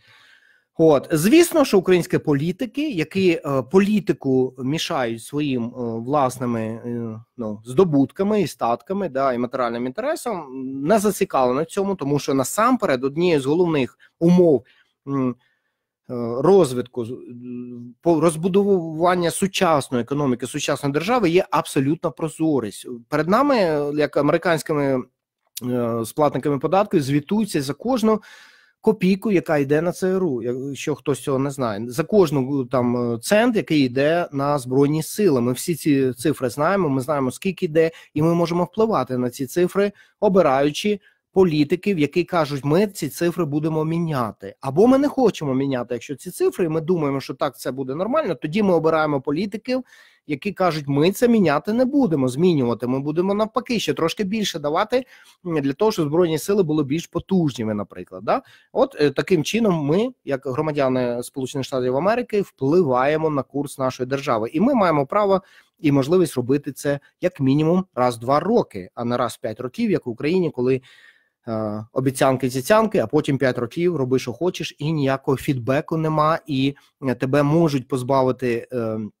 Speaker 1: От, звісно, що українські політики, які е, політику мішають своїм е, власними е, ну здобутками і статками, да і матеріальним інтересом, не зацікавлені цьому, тому що насамперед однією з головних умов е, розвитку розбудовування сучасної економіки, сучасної держави є абсолютна прозорість. Перед нами, як американськими е, сплатниками податків, звітуються за кожну копійку, яка йде на ЦРУ, якщо хтось цього не знає, за кожну е, там е, цент, який йде на збройні сили. Ми всі ці цифри знаємо. Ми знаємо скільки йде, і ми можемо впливати на ці цифри, обираючи. Політиків, які кажуть, ми ці цифри будемо міняти, або ми не хочемо міняти, якщо ці цифри, і ми думаємо, що так це буде нормально. Тоді ми обираємо політиків, які кажуть, ми це міняти не будемо. Змінювати. Ми будемо навпаки ще трошки більше давати для того, щоб збройні сили були більш потужніми. Наприклад, да, от е, таким чином, ми, як громадяни Сполучених Штатів Америки, впливаємо на курс нашої держави, і ми маємо право. І можливість робити це як мінімум раз два роки, а не раз в п'ять років, як в Україні, коли е, обіцянки цяцянки, а потім п'ять років роби, що хочеш, і ніякого фідбеку нема, і е, тебе можуть позбавити ем,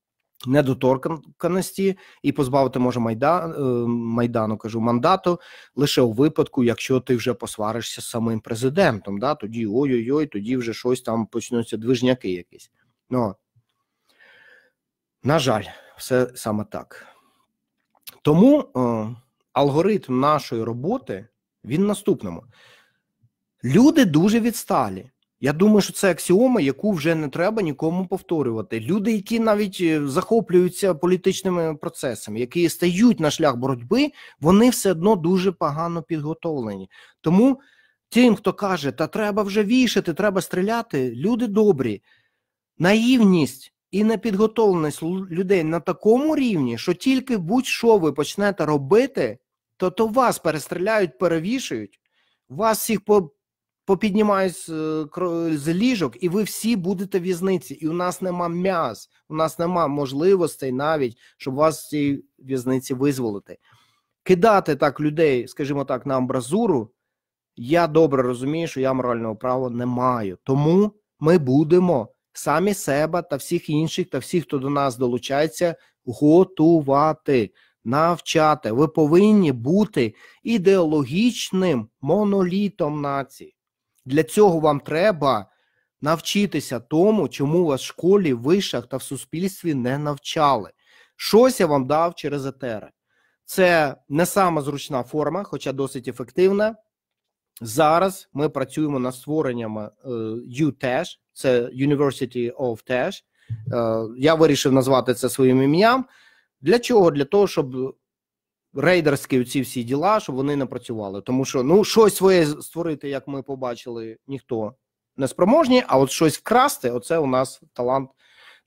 Speaker 1: Недоторканості і позбавити може майдан е, майдану, кажу мандату лише у випадку, якщо ти вже посваришся з самим президентом. Да? Тоді ой-ой, ой тоді вже щось там почнуться движняки якісь. Ну, На жаль, все саме так. Тому о, е, алгоритм нашої роботи він наступному. Люди дуже відсталі. Я думаю, що це аксіома, яку вже не треба нікому повторювати. Люди, які навіть е, захоплюються політичними процесами, які стають на шлях боротьби, вони все одно дуже погано підготовлені. Тому тим, хто каже, та треба вже вішати, треба стріляти, люди добрі, наївність і непідготовленість людей на такому рівні, що тільки будь-що ви почнете робити, то то вас перестріляють, перевішують, вас всіх по попіднімаюсь е, з ліжок, і ви всі будете в'язниці. І у нас нема м'яз, у нас нема можливостей навіть, щоб вас з цієї в'язниці визволити. Кидати так людей, скажімо так, на амбразуру, я добре розумію, що я морального права не маю. Тому ми будемо самі себе та всіх інших, та всіх, хто до нас долучається, готувати. Навчати, ви повинні бути ідеологічним монолітом нації. Для цього вам треба навчитися тому, чому вас в школі, вишах та в суспільстві не навчали. Щось я вам дав через етери. Це не сама зручна форма, хоча досить ефективна. Зараз ми працюємо над створенням UTESH, е, це University of Tesh. Е, я вирішив назвати це своїм ім'ям. Для чого? Для того, щоб рейдерські ці всі діла, щоб вони не працювали. Тому що ну щось своє створити, як ми побачили, ніхто не спроможні, а от щось вкрасти оце у нас талант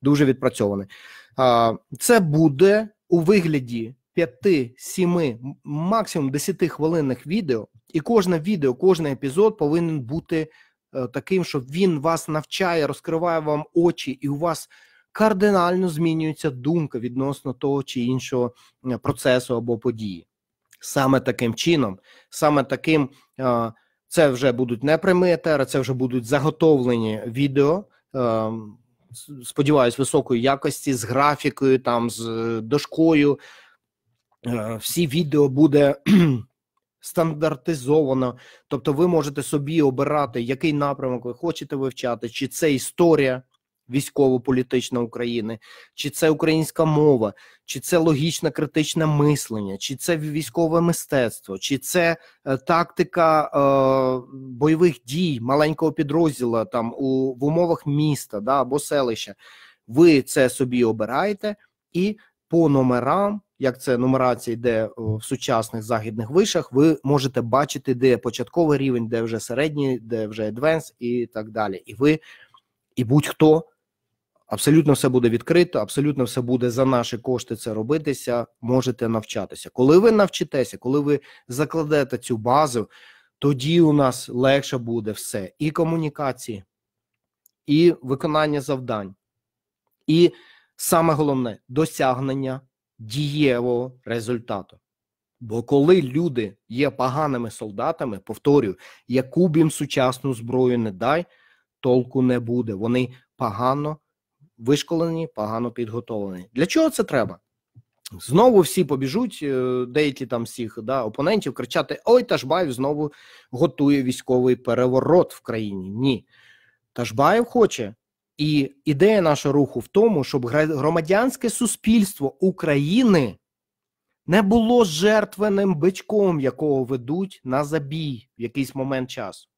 Speaker 1: дуже відпрацьований. Це буде у вигляді 5-7, максимум 10 хвилинних відео, і кожне відео, кожен епізод повинен бути е, таким, що він вас навчає, розкриває вам очі і у вас кардинально змінюється думка відносно того чи іншого процесу або події. Саме таким чином, саме таким це вже будуть не прямі етери, це вже будуть заготовлені відео. Сподіваюсь, високої якості з графікою, там з е, дошкою. Е, всі відео буде стандартизовано. Тобто, ви можете собі обирати, який напрямок ви хочете вивчати, чи це історія, військово-політична України, чи це українська мова, чи це логічне критичне мислення, чи це військове мистецтво, чи це е, тактика е, бойових дій маленького підрозділу там у в умовах міста да, або селища. Ви це собі обираєте і по номерам. Як це нумерація йде е, в сучасних західних вишах, ви можете бачити, де початковий рівень, де вже середній, де вже адвенс і так далі. І ви, і будь-хто Абсолютно все буде відкрито, абсолютно все буде за наші кошти це робитися. Можете навчатися. Коли ви навчитеся, коли ви закладете цю базу, тоді у нас легше буде все: і комунікації, і виконання завдань, і саме головне досягнення дієвого результату. Бо коли люди є поганими солдатами, повторюю, яку б їм сучасну зброю не дай, толку не буде. Вони погано вишколені, погано підготовлені. Для чого це треба? Знову всі побіжуть, е, деякі там всіх да, опонентів кричати: Ой, Ташбаєв знову готує військовий переворот в країні. Ні. Ташбаєв хоче. І ідея нашого руху в тому, щоб громадянське суспільство України не було жертвеним бичком, якого ведуть на забій в якийсь момент часу.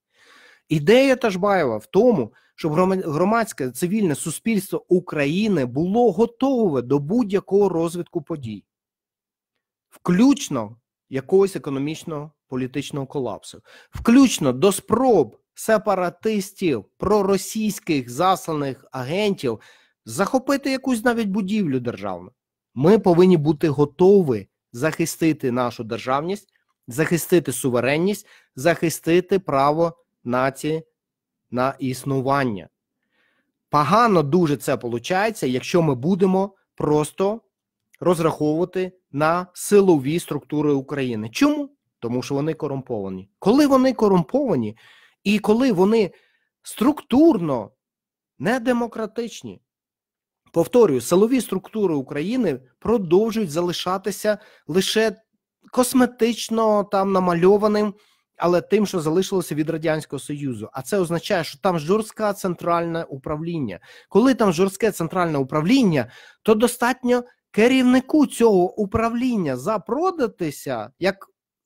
Speaker 1: Ідея Ташбаєва в тому, щоб громадське цивільне суспільство України було готове до будь-якого розвитку подій, включно якогось економічного політичного колапсу, включно до спроб сепаратистів проросійських засланих агентів захопити якусь навіть будівлю державну. Ми повинні бути готові захистити нашу державність, захистити суверенність, захистити право нації на існування. Погано дуже це виходить, якщо ми будемо просто розраховувати на силові структури України. Чому? Тому що вони корумповані. Коли вони корумповані, і коли вони структурно недемократичні, повторюю, силові структури України продовжують залишатися лише косметично там намальованим але тим, що залишилося від радянського союзу, а це означає, що там жорстке центральне управління. Коли там жорстке центральне управління, то достатньо керівнику цього управління запродатися як.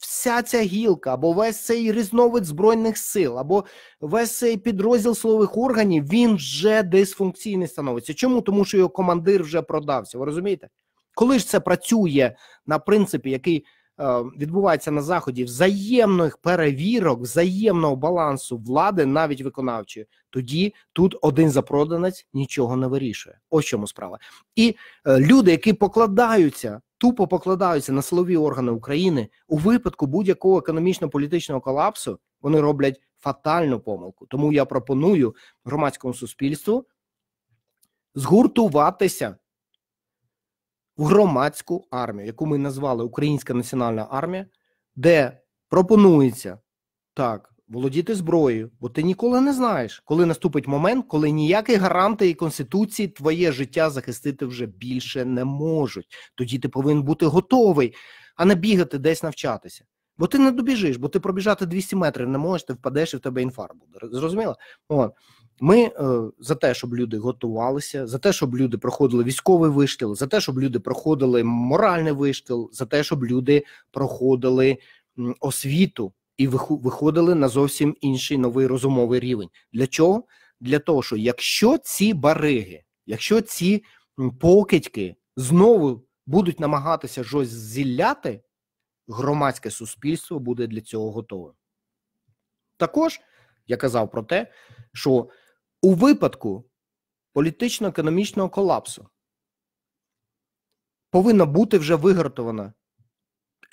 Speaker 1: Вся ця гілка, або весь цей різновид збройних сил, або весь цей підрозділ силових органів, він вже дисфункційний становиться. Чому? Тому що його командир вже продався. Ви розумієте? Коли ж це працює на принципі, який Е, відбувається на заході взаємних перевірок, взаємного балансу влади, навіть виконавчої, тоді тут один запроданець нічого не вирішує. Ось чому справа. І е, люди, які покладаються, тупо покладаються на силові органи України у випадку будь-якого економічно-політичного колапсу, вони роблять фатальну помилку. Тому я пропоную громадському суспільству згуртуватися громадську армію, яку ми назвали Українська національна армія, де пропонується так володіти зброєю, бо ти ніколи не знаєш, коли наступить момент, коли ніякі гаранти і конституції твоє життя захистити вже більше не можуть. Тоді ти повинен бути готовий, а не бігати десь навчатися. Бо ти не добіжиш, бо ти пробіжати 200 метрів не можеш, ти впадеш і в тебе інфаркт буде. Зрозуміло? От. Ми е, за те, щоб люди готувалися, за те, щоб люди проходили військовий вишкіл, за те, щоб люди проходили моральний вишкіл, за те, щоб люди проходили освіту і виходили на зовсім інший новий розумовий рівень. Для чого? Для того, що якщо ці бариги, якщо ці покидьки знову будуть намагатися щось зілляти, громадське суспільство буде для цього готове. Також я казав про те, що у випадку політично-економічного колапсу повинна бути вже вигортована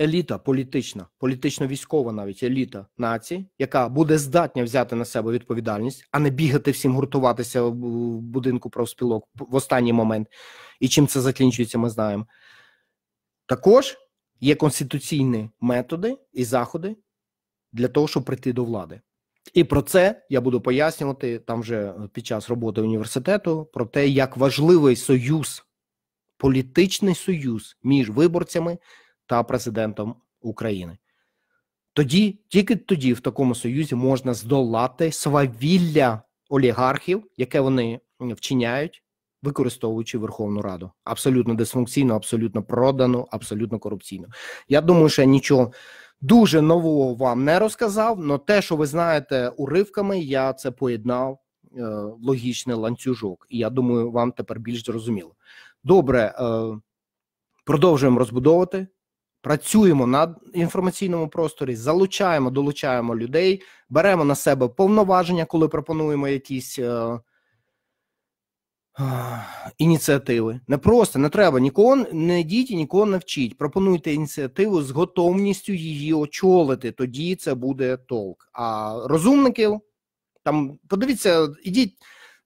Speaker 1: еліта політична, політично-військова навіть еліта нації, яка буде здатна взяти на себе відповідальність, а не бігати всім гуртуватися в будинку профспілок в останній момент. І чим це закінчується, ми знаємо. Також є конституційні методи і заходи для того, щоб прийти до влади. І про це я буду пояснювати там вже е, під час роботи університету про те, як важливий союз, політичний союз між виборцями та президентом України. Тоді, тільки тоді, в такому союзі можна здолати свавілля олігархів, яке вони вчиняють, використовуючи Верховну Раду. Абсолютно дисфункційно, абсолютно продану, абсолютно корупційно. Я думаю, що нічого. Дуже нового вам не розказав, але те, що ви знаєте уривками, я це поєднав е, логічний ланцюжок, і я думаю, вам тепер більш зрозуміло. Добре, е, продовжуємо розбудовувати, працюємо над інформаційному просторі, залучаємо, долучаємо людей, беремо на себе повноваження, коли пропонуємо якісь. Е, ініціативи. Не просто не треба нікого не йдіть і нікого навчіть. Пропонуйте ініціативу з готовністю її очолити. Тоді це буде толк. А розумників там подивіться, ідіть.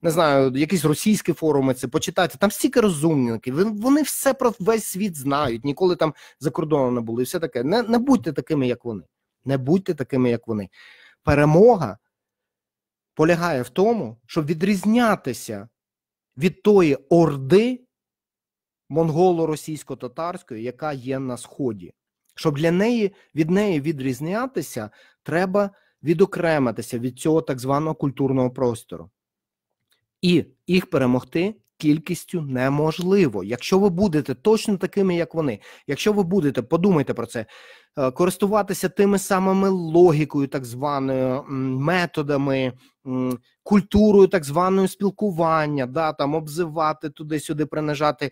Speaker 1: Не знаю, якісь російські форуми це почитати, Там стільки розумників. Вони все про весь світ знають, ніколи там за кордоном не були. І все таке. Не, не будьте такими, як вони. Не будьте такими, як вони. Перемога полягає в тому, щоб відрізнятися від тої орди монголо-російсько-татарської, яка є на сході. Щоб для неї від неї відрізнятися, треба відокремитися від цього так званого культурного простору. І їх перемогти кількістю неможливо. Якщо ви будете точно такими, як вони, якщо ви будете, подумайте про це, е, користуватися тими самими логікою, так званою методами, культурою так званої спілкування, да, там обзивати туди-сюди, принижати,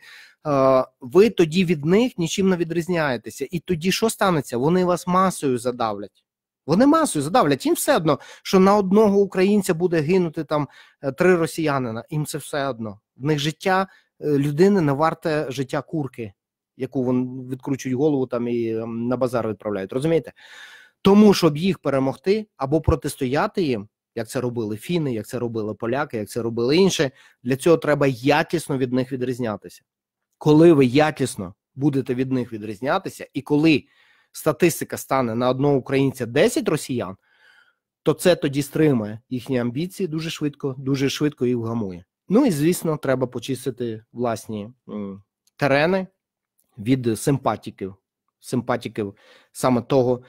Speaker 1: е, ви тоді від них нічим не відрізняєтеся. І тоді що станеться? Вони вас масою задавлять. Вони масою задавлять. Їм все одно, що на одного українця буде гинути там е, три росіянина. Їм це все одно. В них життя е, людини не варте життя курки, яку вони відкручують голову там і ем, на базар відправляють. Розумієте? Тому, щоб їх перемогти або протистояти їм, як це робили фіни, як це робили поляки, як це робили інші, для цього треба якісно від них відрізнятися. Коли ви якісно будете від них відрізнятися, і коли статистика стане на одного українця 10 росіян, то це тоді стримає їхні амбіції дуже швидко, дуже швидко їх вгамує. Ну і звісно, треба почистити власні терени від симпатіків, симпатіків саме того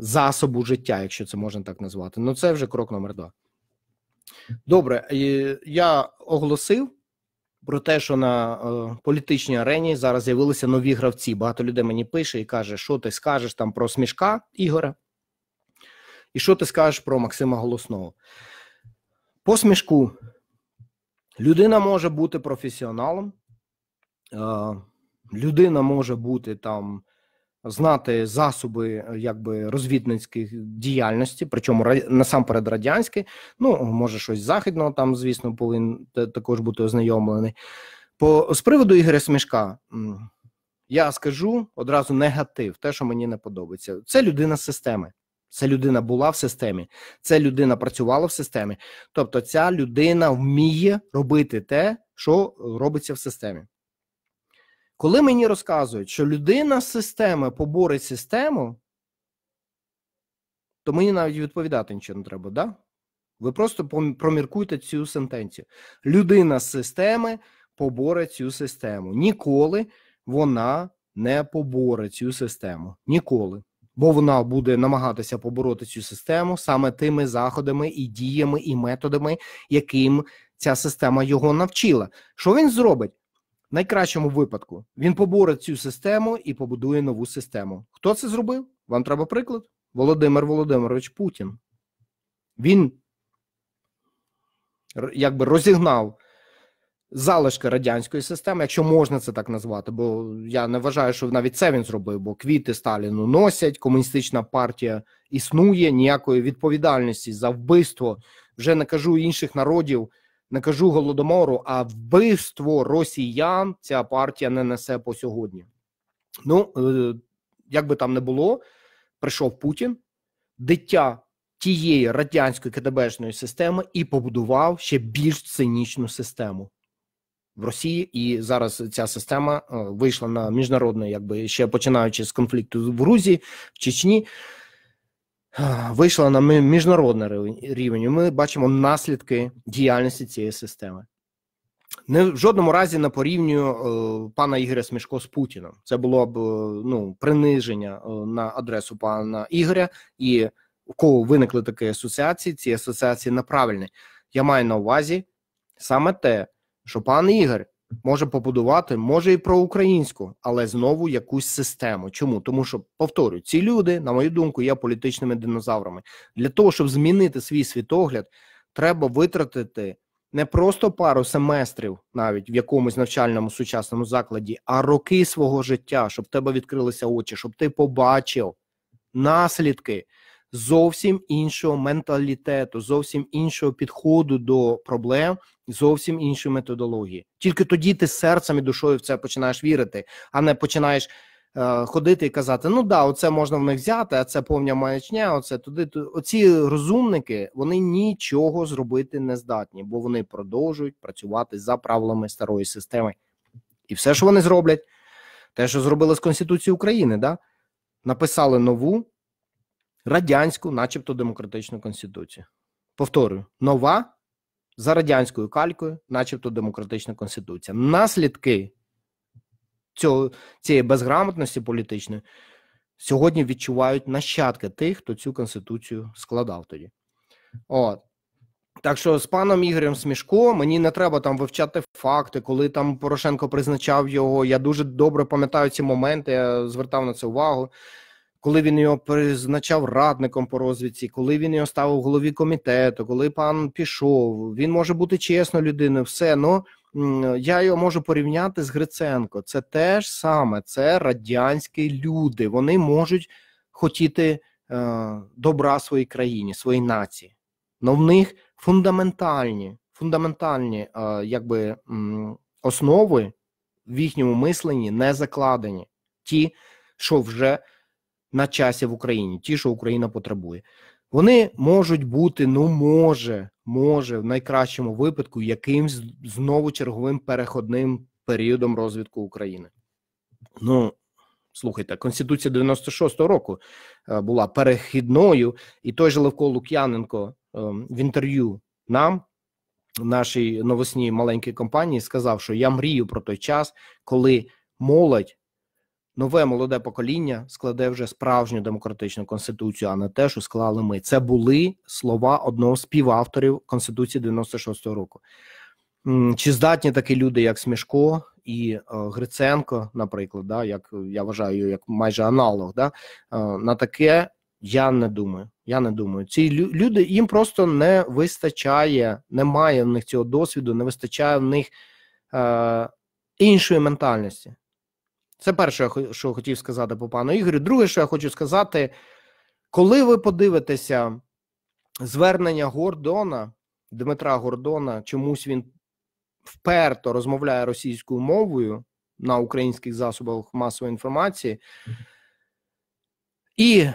Speaker 1: засобу життя, якщо це можна так назвати. Ну це вже крок номер два. Добре, я оголосив про те, що на е, політичній арені зараз з'явилися нові гравці. Багато людей мені пише і каже, що ти скажеш там про смішка Ігоря, і що ти скажеш про Максима Голосного. По смішку. Людина може бути професіоналом, е, людина може бути там, знати засоби е, якби розвідницьких діяльності, причому насамперед радянські, ну може щось західного там, звісно, повинен також бути ознайомлений. По з приводу Ігоря Смішка я скажу одразу негатив, те, що мені не подобається. Це людина системи. Це людина була в системі, це людина працювала в системі. Тобто, ця людина вміє робити те, що робиться в системі. Коли мені розказують, що людина з системи поборить систему, то мені навіть відповідати нічого не треба, да? Ви просто проміркуйте цю сентенцію. Людина з системи поборе цю систему. Ніколи вона не поборе цю систему. Ніколи бо вона буде намагатися побороти цю систему саме тими заходами і діями і методами, яким ця система його навчила. Що він зробить? В найкращому випадку він поборе цю систему і побудує нову систему. Хто це зробив? Вам треба приклад? Володимир Володимирович Путін. Він якби розігнав залишки радянської системи, якщо можна це так назвати, бо я не вважаю, що навіть це він зробив, бо квіти Сталіну носять, комуністична партія існує, ніякої відповідальності за вбивство. Вже не кажу інших народів, не кажу голодомору, а вбивство росіян ця партія не несе по сьогодні. Ну е, як би там не було, прийшов Путін, дитя тієї радянської КДБшної системи і побудував ще більш цинічну систему в Росії, і зараз ця система е, вийшла на міжнародне, якби ще починаючи з конфлікту в Грузії, в Чечні. Е, вийшла на міжнародний рівень, ми бачимо наслідки діяльності цієї системи. Не в жодному разі не порівнюю е, пана Ігоря Смішко з Путіном. Це було б ну, приниження на адресу пана Ігоря, і у кого виникли такі асоціації, ці асоціації неправильні. Я маю на увазі саме те, що пан Ігор може побудувати, може і про українську, але знову якусь систему. Чому? Тому що повторюю, ці люди, на мою думку, є політичними динозаврами. Для того, щоб змінити свій світогляд, треба витратити. Не просто пару семестрів навіть в якомусь навчальному сучасному закладі, а роки свого життя, щоб в тебе відкрилися очі, щоб ти побачив наслідки зовсім іншого менталітету, зовсім іншого підходу до проблем, зовсім іншої методології. Тільки тоді ти серцем і душою в це починаєш вірити, а не починаєш. Е, ходити і казати, ну да, оце можна в них взяти, а це повня маячня. Оце туди. Оці розумники вони нічого зробити не здатні, бо вони продовжують працювати за правилами старої системи. І все, що вони зроблять, те, що зробили з Конституції України, да? написали нову, радянську, начебто демократичну конституцію. Повторюю, нова за радянською калькою, начебто демократична конституція. Наслідки цього, цієї безграмотності політичної сьогодні відчувають нащадки тих, хто цю конституцію складав тоді. От. Так що з паном Ігорем Смішко мені не треба там вивчати факти, коли там Порошенко призначав його. Я дуже добре пам'ятаю ці моменти, я звертав на це увагу коли він його призначав радником по розвідці, коли він його ставив у голові комітету, коли пан пішов, він може бути чесною людиною, все ну я його можу порівняти з Гриценко. Це те ж саме, це радянські люди. Вони можуть хотіти е, добра своїй країні, своїй нації. Но в них фундаментальні, фундаментальні е, якби м, основи в їхньому мисленні не закладені, ті, що вже на часі в Україні, ті, що Україна потребує, вони можуть бути, ну може, може, в найкращому випадку якимсь знову черговим переходним періодом розвитку України. Ну слухайте, Конституція 96-го року е, була перехідною, і той же Левко Лук'яненко е, в інтерв'ю нам. Нашій новосній маленькій компанії сказав, що я мрію про той час, коли молодь нове молоде покоління складе вже справжню демократичну конституцію, а не те, що склали ми. Це були слова одного з співавторів Конституції 96-го року. Чи здатні такі люди, як Смішко і е, Гриценко, наприклад, да, як е, я вважаю, як майже аналог, да, е, на таке я не думаю. Я не думаю, ці люди їм просто не вистачає, немає в них цього досвіду, не вистачає в них е, іншої ментальності. Це перше, що хотів сказати по пану Ігорю. Друге, що я хочу сказати, коли ви подивитеся звернення Гордона, Дмитра Гордона, чомусь він вперто розмовляє російською мовою на українських засобах масової інформації. І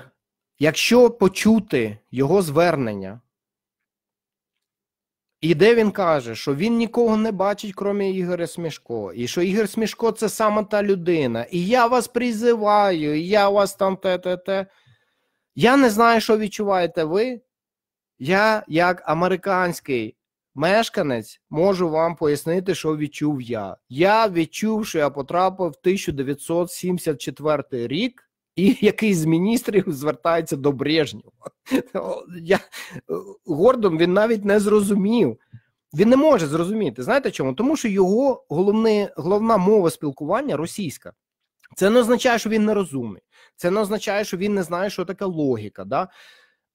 Speaker 1: якщо почути його звернення і де він каже, що він нікого не бачить, крім Ігоря Смішко, і що Ігор Смішко це саме та людина. І я вас призиваю, і я вас там те те те. Я не знаю, що відчуваєте ви. Я, як американський мешканець, можу вам пояснити, що відчув я. Я відчув, що я потрапив в 1974 рік і який з міністрів звертається до Брежнєва. Я е, Гордон він навіть не зрозумів. Він не може зрозуміти. Знаєте чому? Тому що його головне, головна мова спілкування російська. Це не означає, що він не нерозумний. Це не означає, що він не знає, що таке логіка. Да?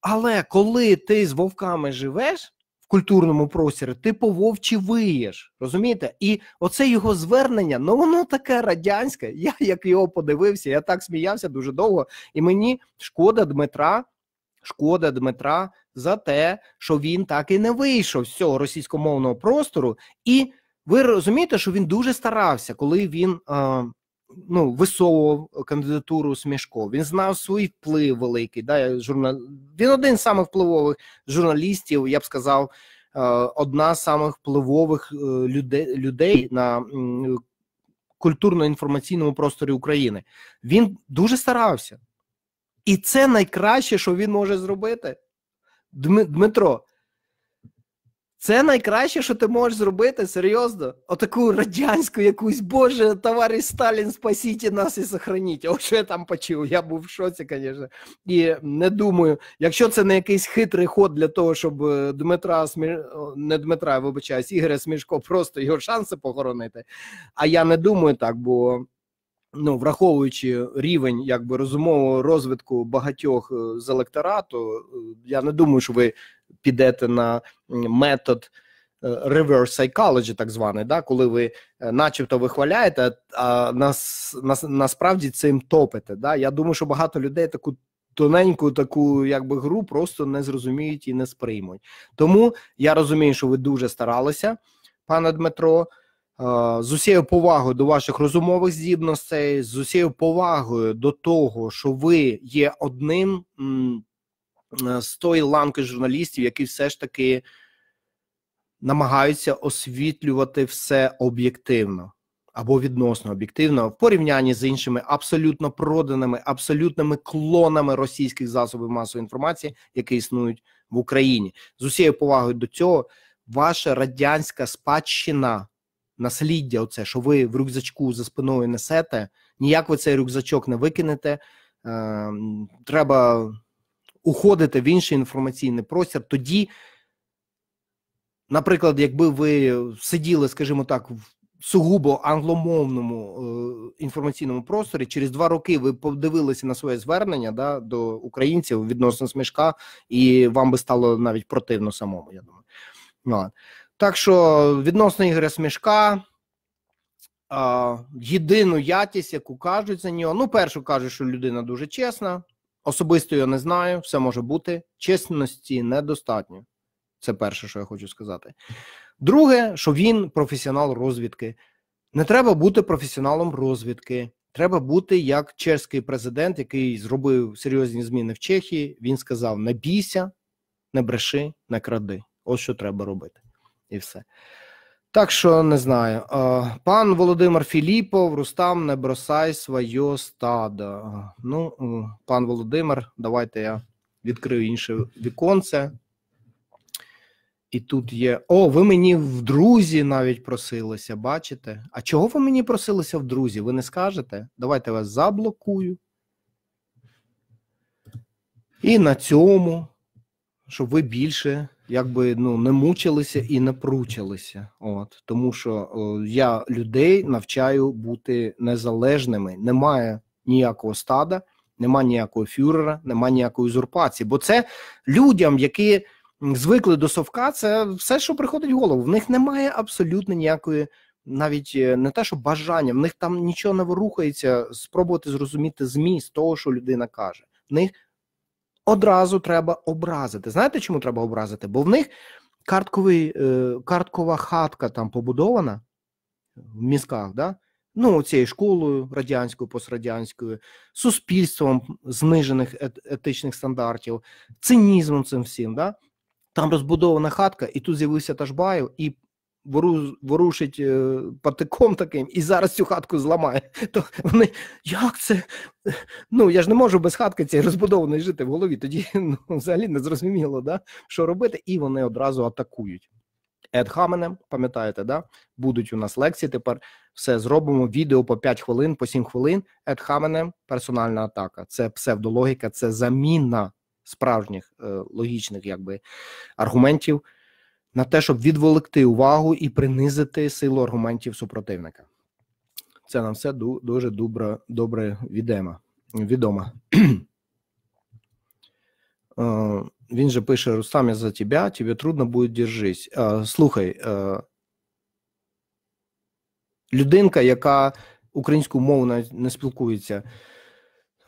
Speaker 1: Але коли ти з вовками живеш, культурному простірі, ти по вовчі виєш. Розумієте? І оце його звернення, ну воно таке радянське. Я як його подивився, я так сміявся дуже довго. І мені шкода Дмитра, шкода Дмитра за те, що він так і не вийшов з цього російськомовного простору. І ви розумієте, що він дуже старався, коли він. Е, ну, висовував е, кандидатуру Смішко. Він знав свій вплив великий. Да, журнал... Він один з самих впливових журналістів, я б сказав, е, одна з самих впливових е, людей, людей на культурно-інформаційному просторі України. Він дуже старався. І це найкраще, що він може зробити. Дмитро, це найкраще, що ти можеш зробити, серйозно. Отаку радянську якусь, боже, товариш Сталін, спасіть нас і сохраніть. От що я там почув? Я був в шоці, звісно. І не думаю, якщо це не якийсь хитрий ход для того, щоб е, Дмитра е, не Дмитра, вибачаюсь, Ігоря Смішко просто його шанси похоронити. А я не думаю так, бо. Ну, враховуючи рівень якби розумового розвитку багатьох е, з електорату, я не думаю, що ви підете на метод е, reverse psychology, так званий, да, коли ви, е, начебто, вихваляєте, а нас, нас насправді цим топите. Да? Я думаю, що багато людей таку. Тоненьку таку, якби гру просто не зрозуміють і не сприймуть. Тому я розумію, що ви дуже старалися, пане Дмитро. Е, з усією повагою до ваших розумових здібностей, з усією повагою до того, що ви є одним Е, з тої ланки журналістів, які все ж таки намагаються освітлювати все об'єктивно або відносно об'єктивно в порівнянні з іншими абсолютно проданими, абсолютними клонами російських засобів масової інформації, які існують в Україні, з усією повагою до цього, ваша радянська спадщина. Насліддя, оце, що ви в рюкзачку за спиною несете, ніяк ви цей рюкзачок не викинете. Е, Треба уходите в інший інформаційний простір. Тоді, наприклад, якби ви сиділи, скажімо так, в сугубо англомовному е, інформаційному просторі, через два роки ви подивилися на своє звернення да, до українців відносно смішка, і вам би стало навіть противно самому. Я думаю. Ну, так що відносно Ігоря Смішка. Єдину якість, яку кажуть за нього. Ну, першу кажуть, що людина дуже чесна, Особисто я не знаю, все може бути. Чесності недостатньо. Це перше, що я хочу сказати. Друге, що він професіонал розвідки. Не треба бути професіоналом розвідки. Треба бути як чеський президент, який зробив серйозні зміни в Чехії. Він сказав: не бійся, не бреши, не кради. Ось що треба робити. І все. Так що не знаю. Е, пан Володимир Філіпов, Рустам, не бросай своє стадо. Ну, е, пан Володимир, давайте я відкрию інше віконце. І тут є. О, ви мені в друзі навіть просилися, бачите? А чого ви мені просилися в друзі? Ви не скажете? Давайте вас заблокую. І на цьому, щоб ви більше якби ну не мучилися і не пручилися. От тому, що о, я людей навчаю бути незалежними. Немає ніякого стада, немає ніякого фюрера, немає ніякої узурпації. Бо це людям, які звикли до совка, це все, що приходить в голову. В них немає абсолютно ніякої. Навіть е, не те, що бажання, в них там нічого не ворухається. спробувати зрозуміти зміст того, що людина каже. В них одразу треба образити. Знаєте, чому треба образити? Бо в них картковий, е, карткова хатка там побудована в мізках, да? ну, цією школою радянською, пострадянською, суспільством знижених етичних стандартів, цинізмом цим всім. Да? Там розбудована хатка, і тут з'явився Ташбаєв, і ворушить е, патиком таким і зараз цю хатку зламає. То вони як це? Ну я ж не можу без хатки цієї розбудованої жити в голові. Тоді ну, взагалі не зрозуміло, да? що робити, і вони одразу атакують. Ед Хаменем, пам'ятаєте, да? будуть у нас лекції. Тепер все зробимо відео по 5 хвилин, по 7 хвилин. Ед Хаменем персональна атака. Це псевдологіка, це заміна справжніх е, логічних якби аргументів на те, щоб відволекти увагу і принизити силу аргументів супротивника. Це нам все дуже добре добре відомо. відомо. Е, він же пише: Рустам, я за тебе, тобі трудно буде держись. Е, слухай, е, людинка, яка українську мову не спілкується,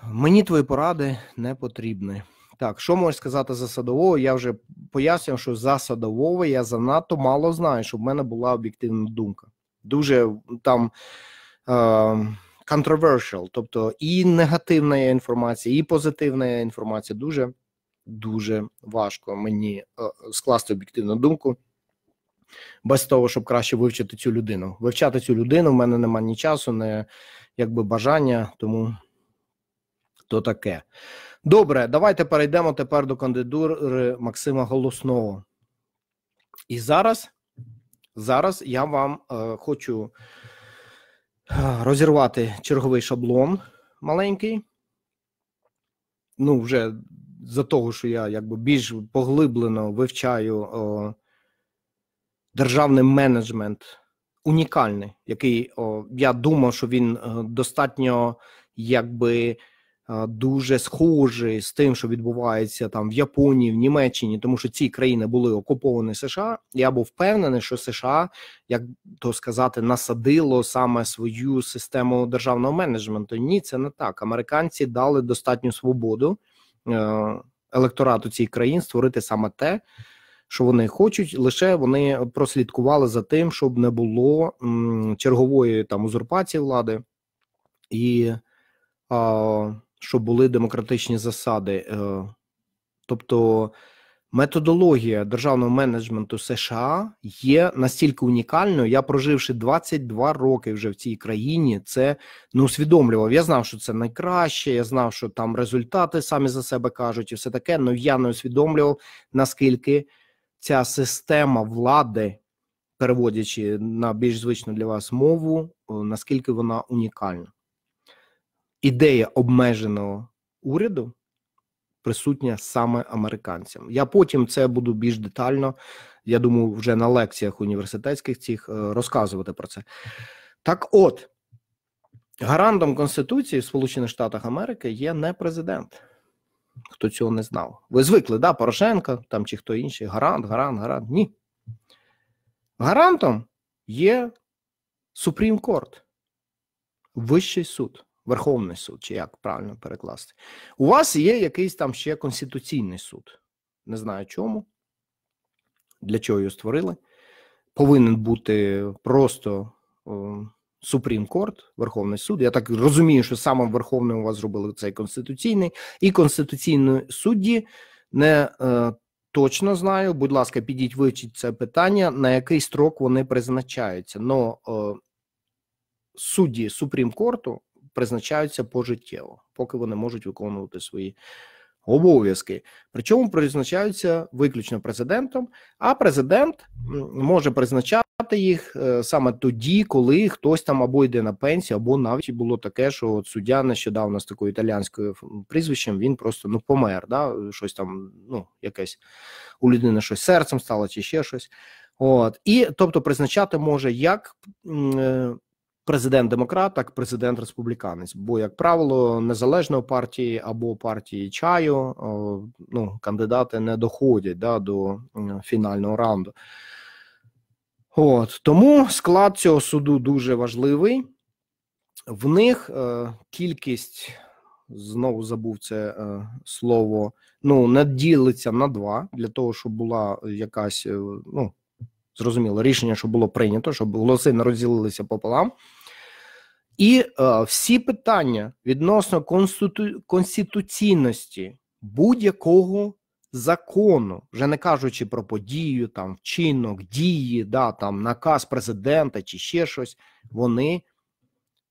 Speaker 1: мені твої поради не потрібні. Так, що можеш сказати за садового? Я вже пояснював, що за садового я занадто мало знаю, щоб в мене була об'єктивна думка. Дуже там е, controversial, тобто і негативна інформація, і позитивна інформація. Дуже дуже важко мені е, скласти об'єктивну думку. Без того, щоб краще вивчити цю людину. Вивчати цю людину в мене немає ні часу, ні якби бажання, тому то таке. Добре, давайте перейдемо тепер до кандидатури Максима Голосного. І зараз зараз я вам е, хочу е, розірвати черговий шаблон маленький. Ну, вже за того, що я якби більш поглиблено вивчаю е, державний менеджмент унікальний, який о, я думав, що він е, достатньо якби дуже схожі з тим, що відбувається там в Японії, в Німеччині, тому що ці країни були окуповані США. Я був впевнений, що США, як то сказати, насадило саме свою систему державного менеджменту. Ні, це не так. Американці дали достатню свободу е, електорату цих країн створити саме те. Що вони хочуть, лише вони прослідкували за тим, щоб не було м, чергової там узурпації влади, і а, що були демократичні засади. Е, тобто методологія державного менеджменту США є настільки унікальною. Я проживши 22 роки вже в цій країні, це не ну, усвідомлював. Я знав, що це найкраще. Я знав, що там результати самі за себе кажуть, і все таке. але я не усвідомлював, наскільки ця система влади, переводячи на більш звичну для вас мову, е, наскільки вона унікальна ідея обмеженого уряду присутня саме американцям. Я потім це буду більш детально. Я думаю, вже на лекціях університетських цих е, розказувати про це. Так, от гарантом Конституції в Сполучених Штатах Америки є не президент. Хто цього не знав. Ви звикли, да, Порошенка там чи хто інший. Гарант, гарант, гарант. Ні. Гарантом є Супрім Корт, Вищий суд. Верховний суд, чи як правильно перекласти, у вас є якийсь там ще Конституційний суд. Не знаю чому, для чого його створили. Повинен бути просто Супрім е, Корт, Верховний суд. Я так розумію, що самим Верховним у вас зробили цей конституційний і конституційні судді не е, точно знаю. Будь ласка, підіть вивчіть це питання, на який строк вони призначаються. Но е, судді Супрім Корту призначаються пожиттєво, поки вони можуть виконувати свої обов'язки. Причому призначаються виключно президентом, а президент може призначати їх е, саме тоді, коли хтось там або йде на пенсію, або навіть було таке, що от суддя нещодавно з такою італіянською прізвищем він просто ну помер. да Щось там, ну якесь у людини щось серцем стало, чи ще щось. От і тобто, призначати може як. Е президент демократ, так президент республіканець. Бо, як правило, незалежно партії або партії чаю ну, кандидати не доходять да, до фінального раунду. От тому склад цього суду дуже важливий. В них е, кількість знову забув це е, слово. Ну не ділиться на два для того, щоб була якась е, ну зрозуміло, рішення, що було прийнято, щоб голоси не розділилися пополам. І е, всі питання відносно конститу... конституційності будь-якого закону, вже не кажучи про подію, там вчинок, дії, да, там наказ президента чи ще щось, вони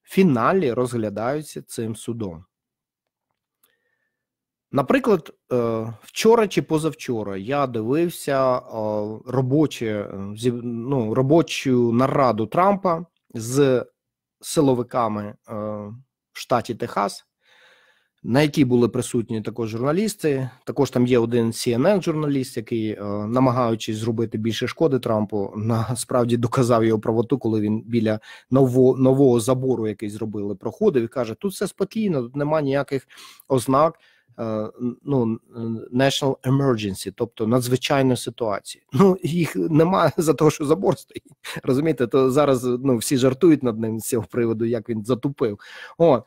Speaker 1: в фіналі розглядаються цим судом. Наприклад, е, вчора чи позавчора я дивився е, робочі, е, ну, робочу нараду Трампа з силовиками в штаті Техас, на якій були присутні також журналісти. Також там є один cnn журналіст який, намагаючись зробити більше шкоди Трампу, насправді доказав його правоту, коли він біля нового, нового забору, який зробили, проходив і каже: тут все спокійно, тут немає ніяких ознак. Е, ну, national emergency, тобто надзвичайну ситуацію. Ну їх немає за того, що забор стоїть. Розумієте, то зараз ну всі жартують над ним з цього приводу, як він затупив. От.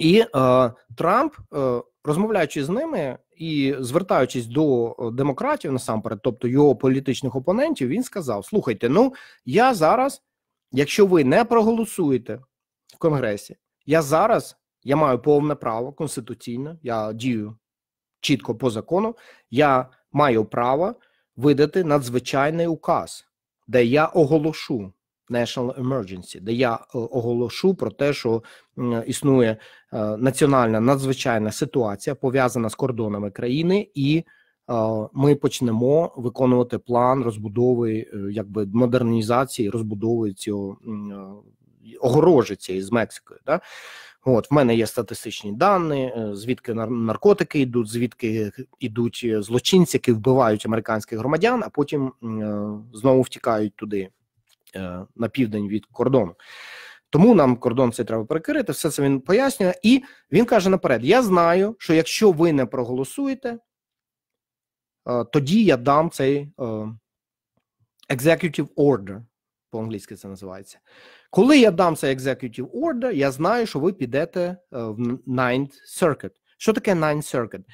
Speaker 1: І е, Трамп, е, розмовляючи з ними і звертаючись до е, демократів насамперед, тобто його політичних опонентів, він сказав: Слухайте, ну я зараз, якщо ви не проголосуєте в Конгресі, я зараз я маю повне право конституційне, я дію чітко по закону. Я маю право видати надзвичайний указ, де я оголошу national emergency, де я е, оголошу про те, що існує е, національна надзвичайна ситуація, пов'язана з кордонами країни, і е, ми почнемо виконувати план розбудови, якби модернізації, розбудови цього огорожі цієї з Мексикою. Да? От в мене є статистичні дані, е, звідки наркотики йдуть, звідки йдуть е, злочинці, які вбивають американських громадян, а потім е, знову втікають туди на південь від кордону. Тому нам кордон цей треба перекрити. Все це він пояснює, і він каже наперед: я знаю, що якщо ви не проголосуєте, тоді я дам цей executive order, по-англійськи це називається. Коли я дам цей executive order, я знаю, що ви підете е, в Ninth Circuit. Що таке Ninth Circuit?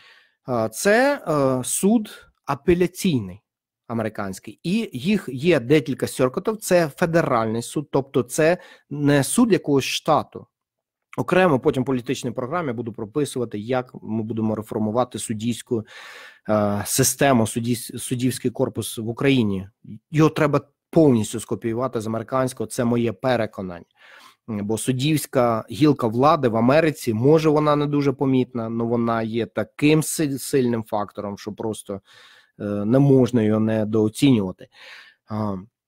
Speaker 1: Е, це е, суд апеляційний американський, і їх є декілька сіркотів. Це федеральний суд, тобто це не суд якогось штату. Окремо потім в політичній програмі буду прописувати, як ми будемо реформувати суддівську е, систему, суддівський корпус в Україні. Його треба повністю скопіювати з американського. Це моє переконання. Бо суддівська гілка влади в Америці може вона не дуже помітна, але вона є таким сильним фактором, що просто е, не можна його недооцінювати.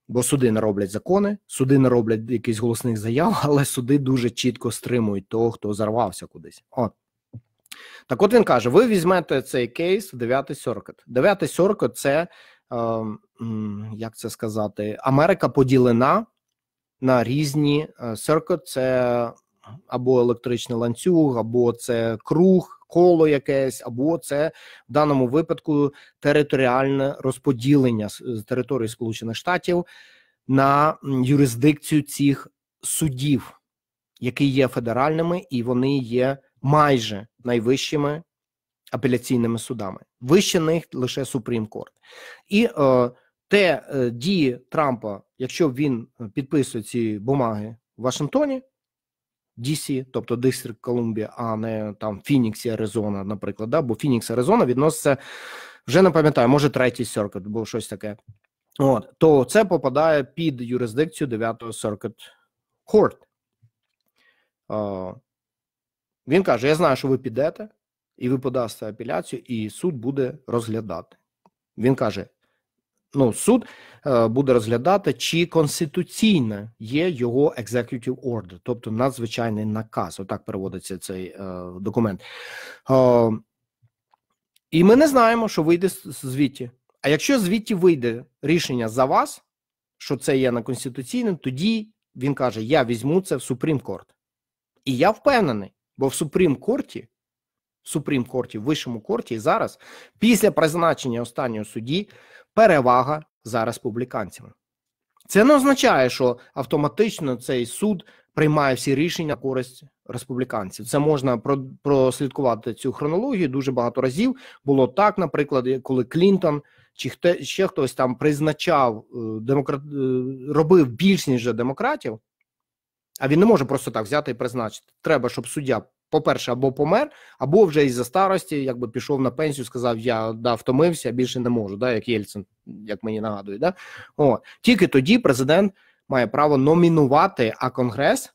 Speaker 1: Бо суди не роблять закони, суди не роблять якихось голосних заяв, але суди дуже чітко стримують того, хто зарвався кудись. От. Так, от він каже: ви візьмете цей кейс в 9 соркет. 9 соркет це Ем, як це сказати, Америка поділена на різні е, circuit, це або електричний ланцюг, або це круг, коло якесь, або це в даному випадку територіальне розподілення з території Сполучених Штатів на юрисдикцію цих судів, які є федеральними, і вони є майже найвищими апеляційними судами. Вище них лише Супрім Корт. І е, те е, дії Трампа, якщо він е, підписує ці бумаги в Вашингтоні, DC, тобто Дистрикт Колумбія, а не там Фініксі, Аризона, наприклад, да? бо Фінікс Аризона відноситься вже не пам'ятаю, може третій серкет, бо щось таке. От, То це попадає під юрисдикцію 9-го Circuit Court. Е, він каже: Я знаю, що ви підете, і ви подасте апеляцію, і суд буде розглядати. Він каже: ну, суд е, буде розглядати, чи конституційно є його executive order, тобто надзвичайний наказ. Отак переводиться цей е, документ. Е, і ми не знаємо, що вийде звіті. А якщо звідти вийде рішення за вас, що це є неконституційним, тоді він каже: Я візьму це в Супрім Корт. І я впевнений, бо в Супрім Корті Супрім-корті, в вищому корті, і зараз, після призначення останнього судді, перевага за республіканцями. Це не означає, що автоматично цей суд приймає всі рішення на користь республіканців. Це можна прослідкувати цю хронологію дуже багато разів. Було так, наприклад, коли Клінтон чи ще хтось там призначав е, демократ, е, робив більш ніж демократів, а він не може просто так взяти і призначити. Треба, щоб суддя по-перше, або помер, або вже із-за старості, якби пішов на пенсію, сказав: Я да, втомився, більше не можу. да, Як Єльцин, як мені нагадує, да? О, тільки тоді президент має право номінувати, а конгрес,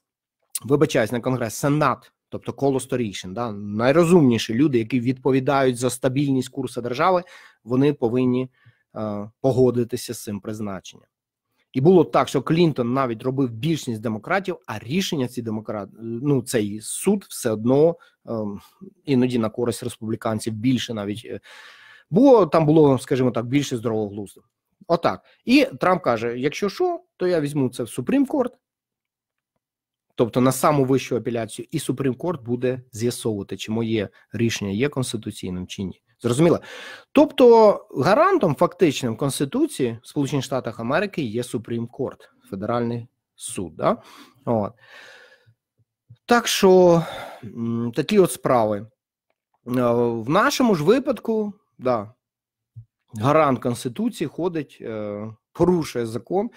Speaker 1: вибачаюсь, на конгрес, сенат. Тобто коло сторішин, да найрозумніші люди, які відповідають за стабільність курсу держави, вони повинні е, погодитися з цим призначенням. І було так, що Клінтон навіть робив більшість демократів, а рішення ці демократи, ну цей суд все одно ем, іноді на користь республіканців більше навіть е, бо там було, скажімо так, більше здорового глузду. Отак. І Трамп каже: якщо що, то я візьму це в Супрім-корт, тобто на саму вищу апеляцію, і Супрім-корт буде з'ясовувати, чи моє рішення є конституційним чи ні. Зрозуміло? Тобто гарантом фактичним Конституції в Сполучених Штатах Америки є Супрім Корт, Федеральний суд. Да? От. Так що такі от справи. Е, в нашому ж випадку, да, гарант Конституції ходить, е, порушує закон.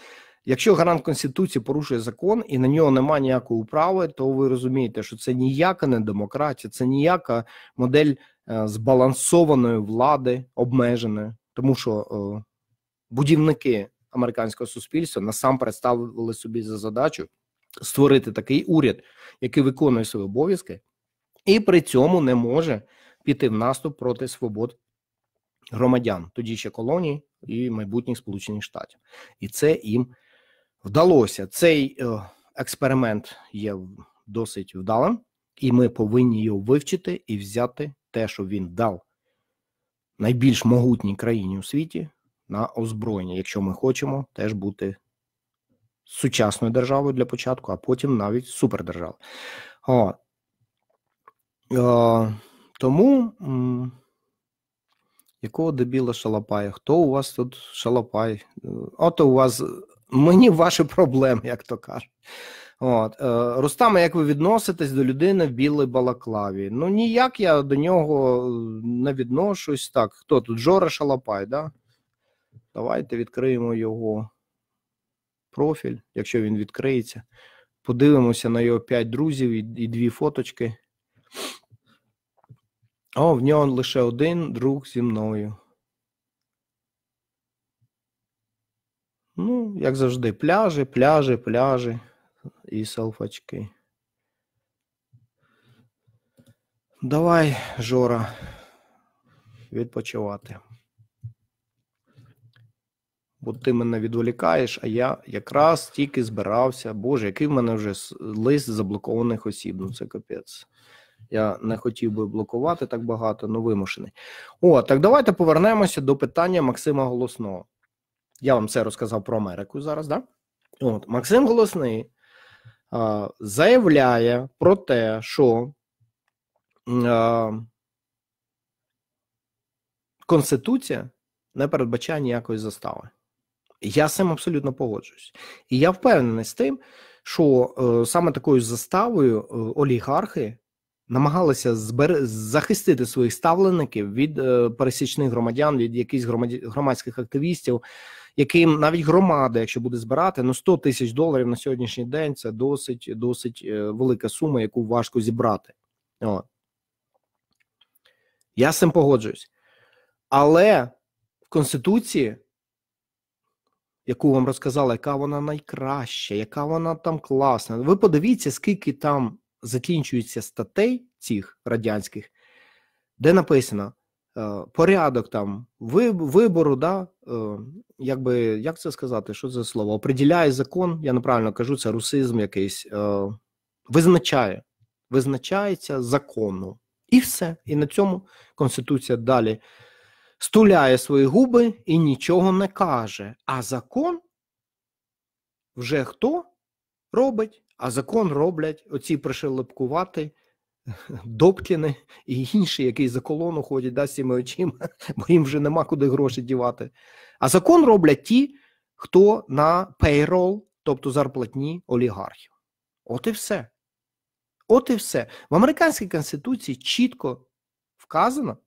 Speaker 1: Якщо гарант Конституції порушує закон і на нього немає ніякої управи, то ви розумієте, що це ніяка не демократія, це ніяка модель Е, збалансованої влади обмеженої, тому що е, будівники американського суспільства насамперед ставили собі за задачу створити такий уряд, який виконує свої обов'язки, і при цьому не може піти в наступ проти свобод громадян, тоді ще колоній і майбутніх Сполучених Штатів, і це їм вдалося. Цей е, експеримент є досить вдалим, і ми повинні його вивчити і взяти те, що він дав найбільш могутній країні у світі на озброєння, якщо ми хочемо теж бути сучасною державою для початку, а потім навіть супердержавою. Е, тому якого дебіла шалапая? Хто у вас тут шалопай? Е, ото у вас мені ваші проблеми, як то кажуть. От е, Рустаме, як ви відноситесь до людини в білій балаклаві? Ну ніяк я до нього е, не відношусь. Так, хто тут? Жора Шалапай, да? Давайте відкриємо його профіль, якщо він відкриється. Подивимося на його п'ять друзів і, і дві фоточки. О, в нього лише один друг зі мною. Ну, як завжди, пляжі, пляжі, пляжі і салфачки. Давай, Жора, відпочивати. Бо ти мене відволікаєш, а я якраз тільки збирався. Боже, який в мене вже лист заблокованих осіб. Ну це капець. Я не хотів би блокувати так багато, але ну, вимушений. О, так давайте повернемося до питання Максима Голосного. Я вам це розказав про Америку зараз, так? Да? От, Максим Голосний заявляє про те, що Конституція не передбачає ніякої застави. Я з цим абсолютно погоджуюсь. І я впевнений з тим, що е, саме такою заставою е, олігархи намагалися збер... захистити своїх ставленників від е, пересічних громадян, від якихось громад... громадських активістів, яким навіть громада, якщо буде збирати, ну 100 тисяч доларів на сьогоднішній день це досить досить е, велика сума, яку важко зібрати. О. Я з цим погоджуюсь. Але в Конституції, яку вам розказала, яка вона найкраща, яка вона там класна. Ви подивіться, скільки там закінчується статей цих радянських, де написано. Е, порядок там вибору, да, е, якби, як це сказати, що це слово? Определяє закон, я неправильно кажу, це русизм якийсь, е, визначає, визначається закону. І все. І на цьому Конституція далі стуляє свої губи і нічого не каже. А закон вже хто робить, а закон роблять оці пришелепкувати Добкіни і інші, які за колону ходять да, з очима, бо їм вже нема куди гроші дівати. А закон роблять ті, хто на пейрол, тобто зарплатні олігархів. От і все. От і все. В американській конституції чітко вказано,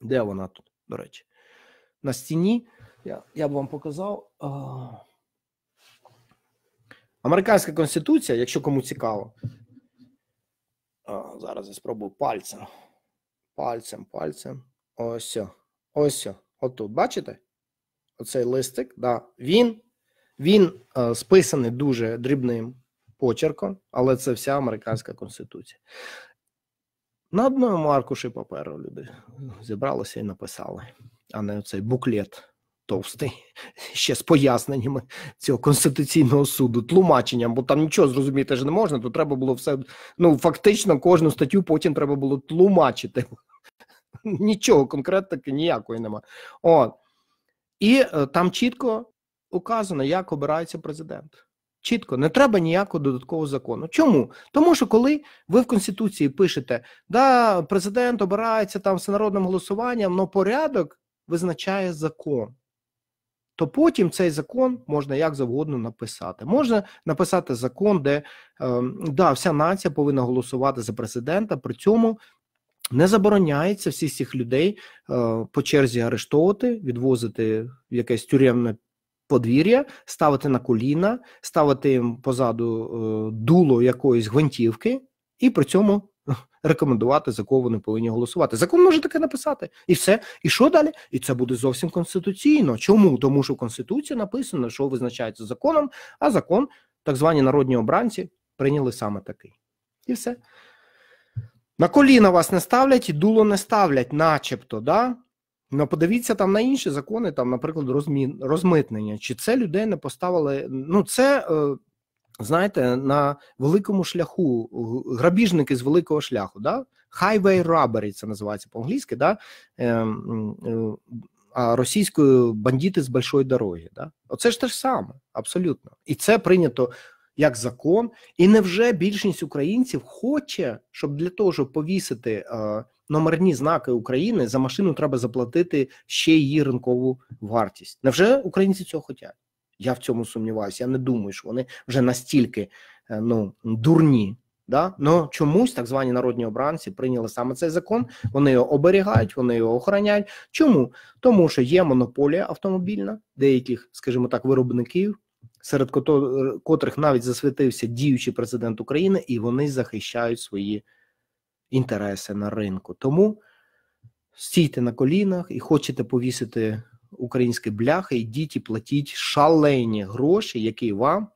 Speaker 1: де вона тут, до речі, на стіні. Я я б вам показав. Американська конституція, якщо кому цікаво, Зараз я спробую пальцем. Пальцем, пальцем. Ось. Ось. Отут. Бачите? Оцей листик. да, Він він е, списаний дуже дрібним почерком, але це вся американська конституція. На одному аркуші паперу люди зібралися і написали, а не оцей буклет. Товстий ще з поясненнями цього конституційного суду, тлумаченням, бо там нічого зрозуміти ж не можна, то треба було все. Ну фактично, кожну статтю потім треба було тлумачити. Нічого конкретики ніякої нема. От. І е, там чітко указано, як обирається президент. Чітко, не треба ніякого додаткового закону. Чому? Тому що коли ви в Конституції пишете, да, президент обирається там всенародним голосуванням, але порядок визначає закон то потім цей закон можна як завгодно написати. Можна написати закон, де е, да, вся нація повинна голосувати за президента. При цьому не забороняється всіх цих людей е, по черзі арештовувати, відвозити в якесь тюремне подвір'я, ставити на коліна, ставити їм позаду е, дуло якоїсь гвинтівки, і при цьому рекомендувати за кого вони повинні голосувати. Закон може таке написати, і все. І що далі? І це буде зовсім конституційно. Чому тому, що в конституції написано, що визначається законом, а закон, так звані народні обранці, прийняли саме такий, і все. На коліна вас не ставлять і дуло не ставлять, начебто, да? Ну, подивіться там на інші закони, там, наприклад, розмін, розмитнення. Чи це людей не поставили? Ну, це е, знаєте, на великому шляху грабіжники з великого шляху, да? highway robbery це називається по-англійськи, да? Ем, е, а російською бандити з большої дороги. Да? Оце ж те ж саме, абсолютно. І це прийнято як закон. І невже більшість українців хоче, щоб для того, щоб повісити е, номерні знаки України за машину треба заплатити ще її ринкову вартість? Невже українці цього хочуть? Я в цьому сумніваюся. Я не думаю, що вони вже настільки е, ну дурні. Да? Ну чомусь так звані народні обранці прийняли саме цей закон. Вони його оберігають, вони його охороняють. Чому? Тому що є монополія автомобільна, деяких, скажімо так, виробників, серед котрих навіть засвітився діючий президент України, і вони захищають свої інтереси на ринку. Тому стійте на колінах і хочете повісити українські бляхи, йдіть і платіть шалені гроші, які вам.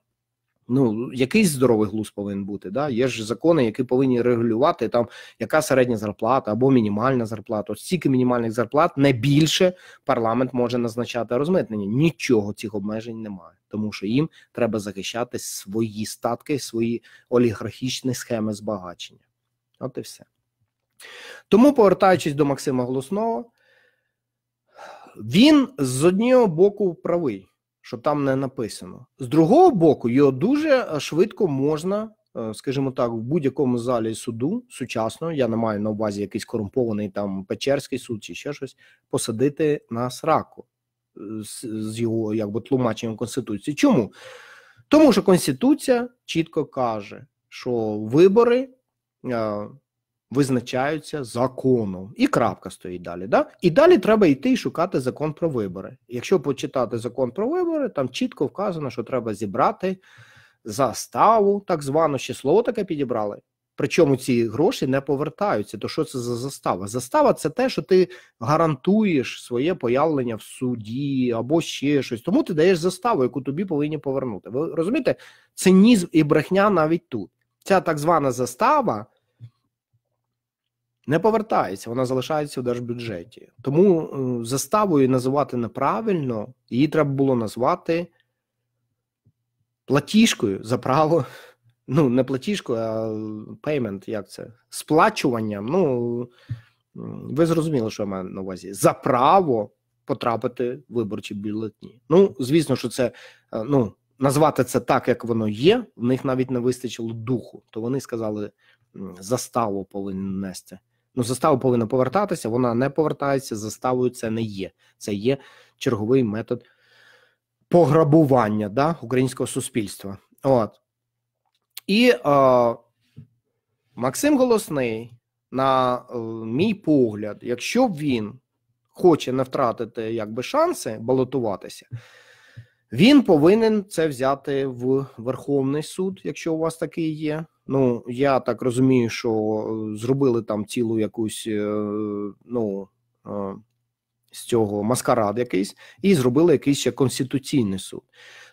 Speaker 1: Ну, якийсь здоровий глузд повинен бути. Да? Є ж закони, які повинні регулювати там, яка середня зарплата або мінімальна зарплата. Ось стільки мінімальних зарплат не більше парламент може назначати розмитнення. Нічого цих обмежень немає, тому що їм треба захищати свої статки, свої олігархічні схеми збагачення. От і все. Тому, повертаючись до Максима Голосного, він з одного боку правий, що там не написано. З другого боку, його дуже е, швидко можна, е, скажімо так, в будь-якому залі суду сучасно, я не маю на увазі якийсь корумпований там Печерський суд чи ще щось, посадити на сраку е, з його якби тлумаченням Конституції. Чому? Тому що Конституція чітко каже, що вибори визначаються законом, і крапка стоїть далі. Да? І далі треба йти і шукати закон про вибори. Якщо почитати закон про вибори, там чітко вказано, що треба зібрати заставу, так звану ще слово таке підібрали. Причому ці гроші не повертаються. То що це за застава? Застава це те, що ти гарантуєш своє появлення в суді або ще щось. Тому ти даєш заставу, яку тобі повинні повернути. Ви розумієте? Цинізм і брехня навіть тут. Ця так звана застава не повертається, вона залишається в держбюджеті. Тому е, заставою називати неправильно, її треба було назвати платіжкою за право. Ну, не платіжкою, а пеймент. як це? Сплачуванням. Ну ви зрозуміли, що я маю на увазі за право потрапити в виборчі бюлетні. Ну, звісно, що це е, ну назвати це так, як воно є. В них навіть не вистачило духу, то вони сказали, заставу повинен нести. Ну, застава повинна повертатися, вона не повертається, заставою це не є. Це є черговий метод пограбування да, українського суспільства. От. І е, Максим Голосний, на е, мій погляд, якщо він хоче не втратити якби шанси балотуватися, він повинен це взяти в Верховний суд, якщо у вас такий є. Ну я так розумію, що е, зробили там цілу якусь е, ну е, з цього маскарад якийсь, і зробили якийсь ще конституційний суд.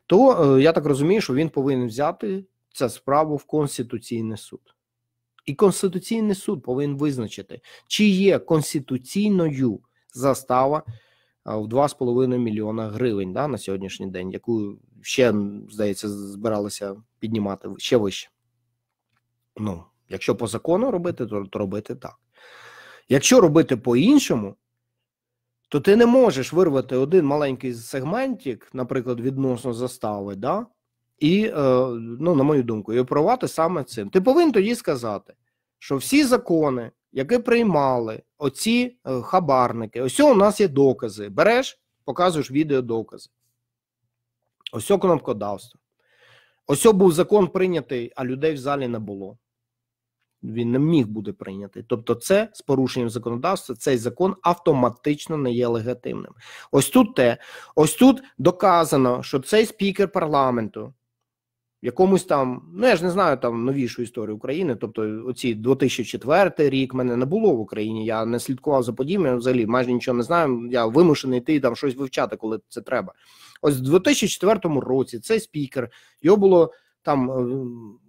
Speaker 1: То я так розумію, що він повинен взяти цю справу в конституційний суд. І Конституційний суд повинен визначити, чи є конституційною застава в 2,5 мільйона гривень да, на сьогоднішній день, яку ще здається збиралися піднімати ще вище. Ну, якщо по закону робити, то, то робити так. Якщо робити по-іншому, то ти не можеш вирвати один маленький сегментик, наприклад, відносно застави, да? і, е, ну, на мою думку, і оперувати саме цим. Ти повинен тоді сказати, що всі закони, які приймали оці е, хабарники, ось у нас є докази. Береш, показуєш відеодокази. Ось кнопкодавство. Ось був закон прийнятий, а людей в залі не було він не міг бути прийнятий. Тобто, це з порушенням законодавства цей закон автоматично не є легітимним. Ось тут те, ось тут доказано, що цей спікер парламенту. Якомусь там, ну я ж не знаю там новішу історію України. Тобто, оці 2004 рік мене не було в Україні. Я не слідкував за подіями. Взагалі майже нічого не знаю. Я вимушений йти там щось вивчати, коли це треба. Ось в 2004 році цей спікер його було там е,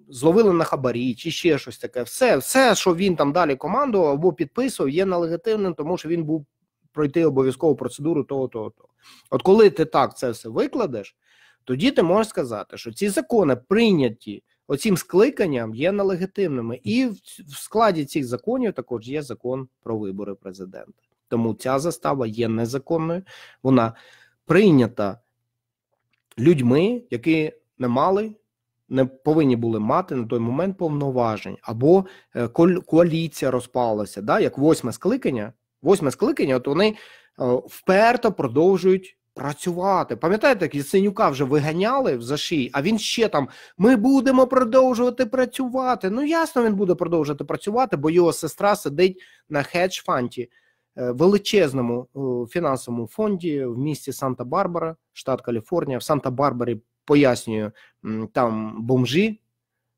Speaker 1: зловили на хабарі, чи ще щось таке. Все, все, що він там далі командував або підписував, є нелегітимним, тому що він був пройти обов'язкову процедуру того, того, того. От коли ти так це все викладеш, тоді ти можеш сказати, що ці закони прийняті оцім скликанням є нелегітимними, і в складі цих законів також є закон про вибори президента. Тому ця застава є незаконною, вона прийнята людьми, які не мали не повинні були мати на той момент повноважень, або е, коаліція розпалася. Да? Як восьме скликання, восьме скликання, от вони е, вперто продовжують. Працювати, пам'ятаєте, як Яценюка вже виганяли в заші, а він ще там: ми будемо продовжувати працювати. Ну, ясно, він буде продовжувати працювати, бо його сестра сидить на хедж-фанті, е, величезному фінансовому фонді в місті Санта-Барбара, штат Каліфорнія. В Санта-Барбарі пояснюю, там бомжі,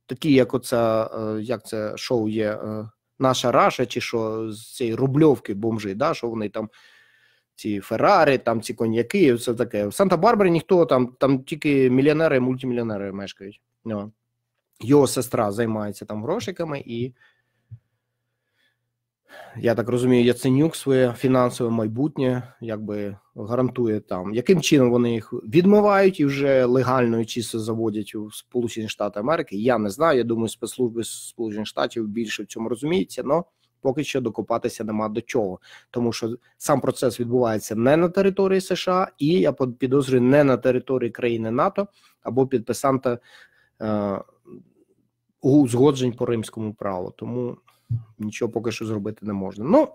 Speaker 1: такі, як оце, як це шоу є, е, наша раша, чи що з цієї рубльовки бомжі, да, що вони там. Ці Феррари, там ці коньяки, все таке. В Санта-Барбарі ніхто там, там тільки мільйонери, мультимільйонери мешкають. Ну, його сестра займається там грошиками і я так розумію, Яценюк своє фінансове майбутнє якби гарантує там, яким чином вони їх відмивають і вже легально і чисто заводять у Сполучені Штати Америки. Я не знаю. Я думаю, спецслужби Сполучених Штатів більше в цьому розуміються, але поки що докопатися нема до чого, тому що сам процес відбувається не на території США, і я підозрюю, не на території країни НАТО або підписанта. Е- узгоджень угу, по римському праву, тому нічого поки що зробити не можна. Ну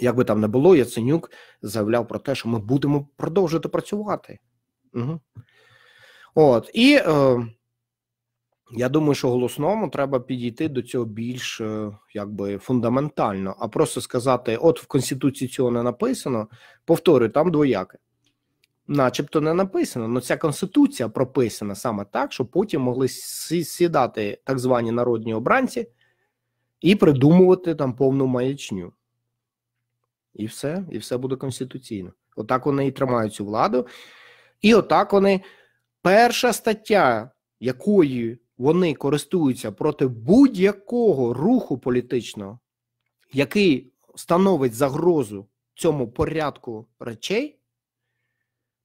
Speaker 1: як би там не було, Яценюк заявляв про те, що ми будемо продовжувати працювати. Угу. От і е, я думаю, що голосному треба підійти до цього більш е, якби фундаментально, а просто сказати: от в Конституції цього не написано, повторюю, там двояке. Начебто не написано, але ця конституція прописана саме так, що потім могли сідати так звані народні обранці і придумувати там повну маячню. І все, і все буде конституційно. Отак вони і тримають цю владу. І отак вони. Перша стаття, якою вони користуються проти будь-якого руху політичного, який становить загрозу цьому порядку речей,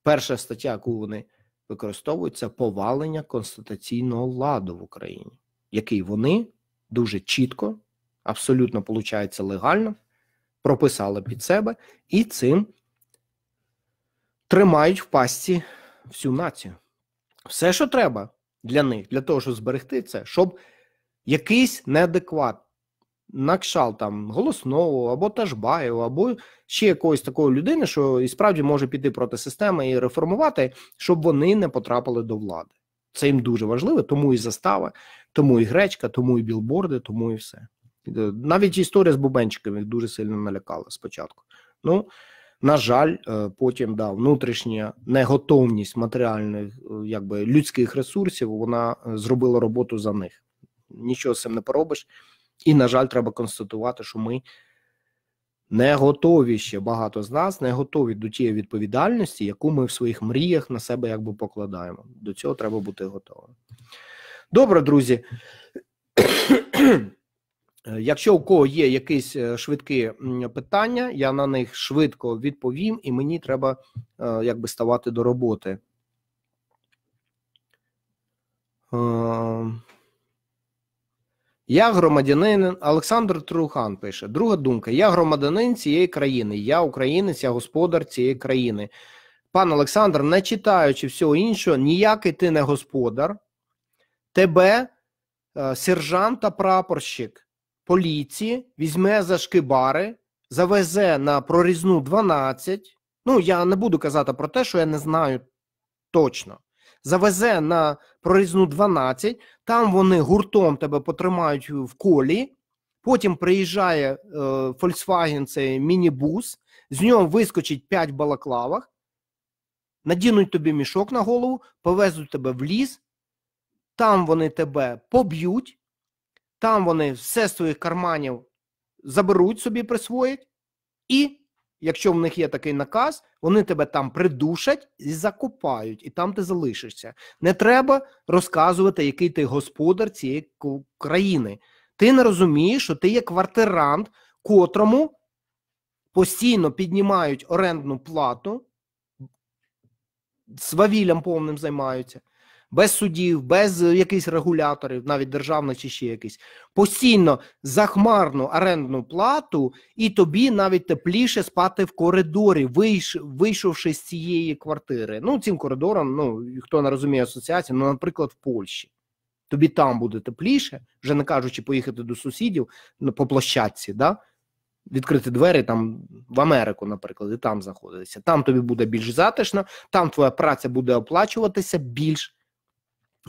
Speaker 1: перша стаття, яку вони використовують, це повалення конституційного ладу в Україні, який вони дуже чітко абсолютно виходить легально, прописали під себе і цим тримають в пастці всю націю. Все, що треба для них, для того, щоб зберегти це, щоб якийсь неадекват накшал там голосного або Тажбаєва, або ще якоїсь такої людини, що і справді може піти проти системи і реформувати, щоб вони не потрапили до влади. Це їм дуже важливо, тому і застава, тому і гречка, тому і білборди, тому і все. Е, навіть історія з Бубенчиком їх дуже сильно налякала спочатку. Ну, на жаль, е, потім да, внутрішня неготовність матеріальних, е, якби людських ресурсів, вона зробила роботу за них. Нічого з цим не поробиш. І, на жаль, треба констатувати, що ми не готові ще багато з нас не готові до тієї відповідальності, яку ми в своїх мріях на себе якби покладаємо. До цього треба бути готовим. Добре, друзі. Е, якщо у кого є якісь е, швидкі питання, я на них швидко відповім, і мені треба е, якби ставати до роботи. Я громадянин Олександр Трухан пише: друга думка: я громадянин цієї країни, я українець, я господар цієї країни. Пан Олександр, не читаючи всього іншого, ніякий ти не господар, тебе сержант та прапорщик. Поліції, візьме за шкибари, завезе на прорізну 12. Ну, я не буду казати про те, що я не знаю точно. Завезе на прорізну 12, там вони гуртом тебе потримають в колі. Потім приїжджає е, Volkswagen, цей мінібус, з нього вискочить 5 балаклавах, надінуть тобі мішок на голову, повезуть тебе в ліс, там вони тебе поб'ють, там вони все з своїх карманів заберуть собі, присвоїть, і якщо в них є такий наказ, вони тебе там придушать і закопають, і там ти залишишся. Не треба розказувати, який ти господар цієї країни. Ти не розумієш, що ти є квартирант, котрому постійно піднімають орендну плату, свавіллям повним займаються без судів, без е, якихось регуляторів, навіть державних чи ще якісь, постійно захмарну орендну плату, і тобі навіть тепліше спати в коридорі, вийш, вийшовши з цієї квартири. Ну, цим коридором, ну хто не розуміє асоціацію, ну, наприклад, в Польщі. Тобі там буде тепліше, вже не кажучи, поїхати до сусідів ну, по площадці, да? відкрити двері там в Америку, наприклад, і там заходитися. Там тобі буде більш затишно, там твоя праця буде оплачуватися більш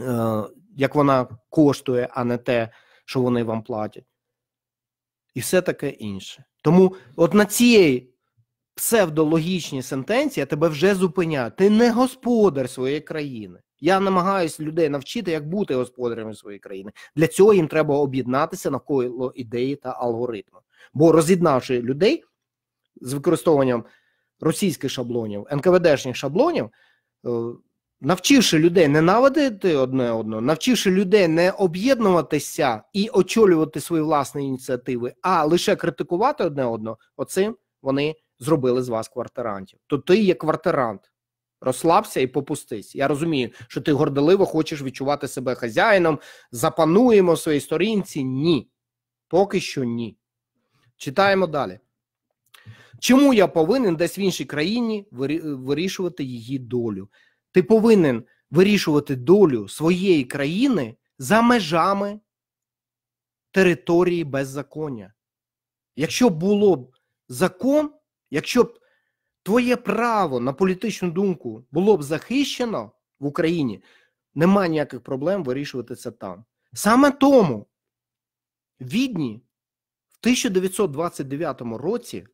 Speaker 1: Е, як вона коштує, а не те, що вони вам платять. І все таке інше. Тому от на цій псевдологічній сентенції тебе вже зупиняю. Ти не господар своєї країни. Я намагаюся людей навчити, як бути господарями своєї країни. Для цього їм треба об'єднатися навколо ідеї та алгоритму. Бо роз'єднавши людей з використанням російських шаблонів, НКВДшніх шаблонів, е, Навчивши людей ненавидити одне одного, навчивши людей не об'єднуватися і очолювати свої власні ініціативи, а лише критикувати одне одного, оцим вони зробили з вас квартирантів. То ти є квартирант. Розслабся і попустись. Я розумію, що ти горделиво хочеш відчувати себе хазяїном, запануємо в своїй сторінці. Ні. Поки що ні. Читаємо далі. Чому я повинен десь в іншій країні вирішувати її долю? Ти повинен вирішувати долю своєї країни за межами території беззаконня. Якщо було б закон, якщо б твоє право на політичну думку було б захищено в Україні, нема ніяких проблем вирішувати це там. Саме тому відні в 1929 році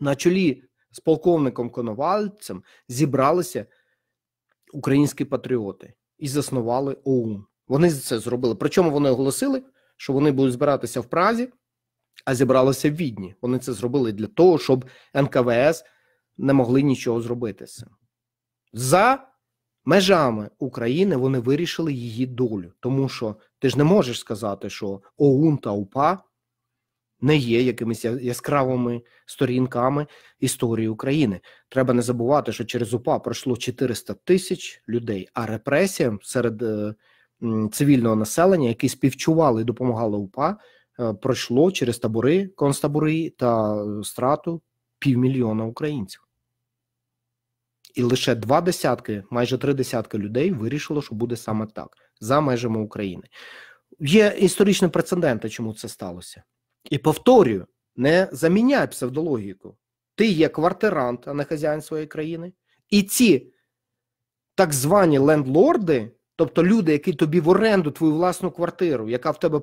Speaker 1: на чолі з полковником Коновальцем зібралися українські патріоти і заснували ОУН. Вони це зробили. Причому вони оголосили, що вони будуть збиратися в Празі, а зібралися в Відні. Вони це зробили для того, щоб НКВС не могли нічого зробити За межами України вони вирішили її долю, тому що ти ж не можеш сказати, що ОУН та УПА не є якимись яскравими сторінками історії України. Треба не забувати, що через УПА пройшло 400 тисяч людей, а репресіям серед е, цивільного населення, які співчували і допомагали УПА, е, пройшло через табори, концтабори та е, страту півмільйона українців. І лише два десятки, майже три десятки людей вирішило, що буде саме так за межами України. Є історичні прецеденти, чому це сталося. І повторюю, не заміняй псевдологіку. Ти є квартирант, а не хазяїн своєї країни. І ці так звані лендлорди, тобто люди, які тобі в оренду твою власну квартиру, яка в тебе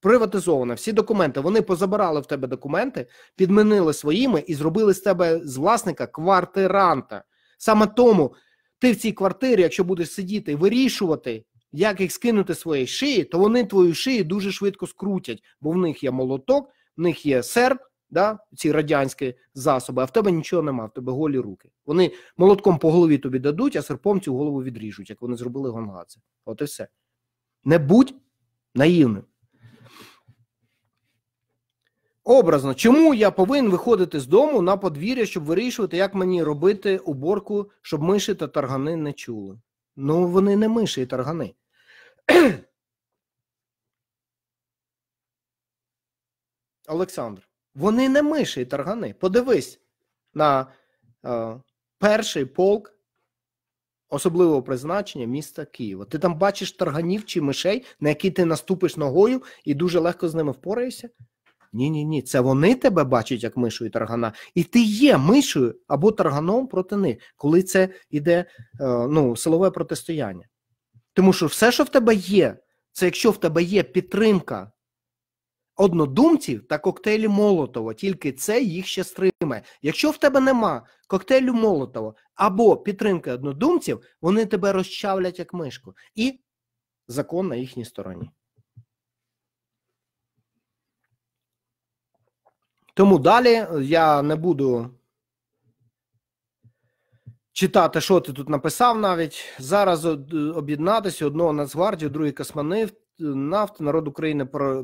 Speaker 1: приватизована, всі документи, вони позабирали в тебе документи, підмінили своїми і зробили з тебе з власника квартиранта. Саме тому ти в цій квартирі, якщо будеш сидіти і вирішувати як їх скинути своєї шиї, то вони твою шиї дуже швидко скрутять, бо в них є молоток, в них є серп, да, ці радянські засоби, а в тебе нічого нема, в тебе голі руки. Вони молотком по голові тобі дадуть, а серпом цю голову відріжуть, як вони зробили гонгадзе. От і все. Не будь наївним. Образно, чому я повинен виходити з дому на подвір'я, щоб вирішувати, як мені робити уборку, щоб миші та таргани не чули? Ну, вони не миші і таргани. Олександр, вони не миші і таргани. Подивись на е, перший полк особливого призначення міста Києва. Ти там бачиш тарганів чи мишей, на які ти наступиш ногою і дуже легко з ними впораєшся? Ні, ні, ні, це вони тебе бачать як мишу і таргана, і ти є мишою або тарганом проти них, коли це йде е, ну, силове протистояння. Тому що все, що в тебе є, це якщо в тебе є підтримка однодумців та коктейлі Молотова, тільки це їх ще стримає. Якщо в тебе нема коктейлю Молотова або підтримки однодумців, вони тебе розчавлять як мишку. І закон на їхній стороні. Тому далі я не буду читати, що ти тут написав навіть. Зараз об'єднатися одного Нацгвардію, другий Космонавт, е, народ України про.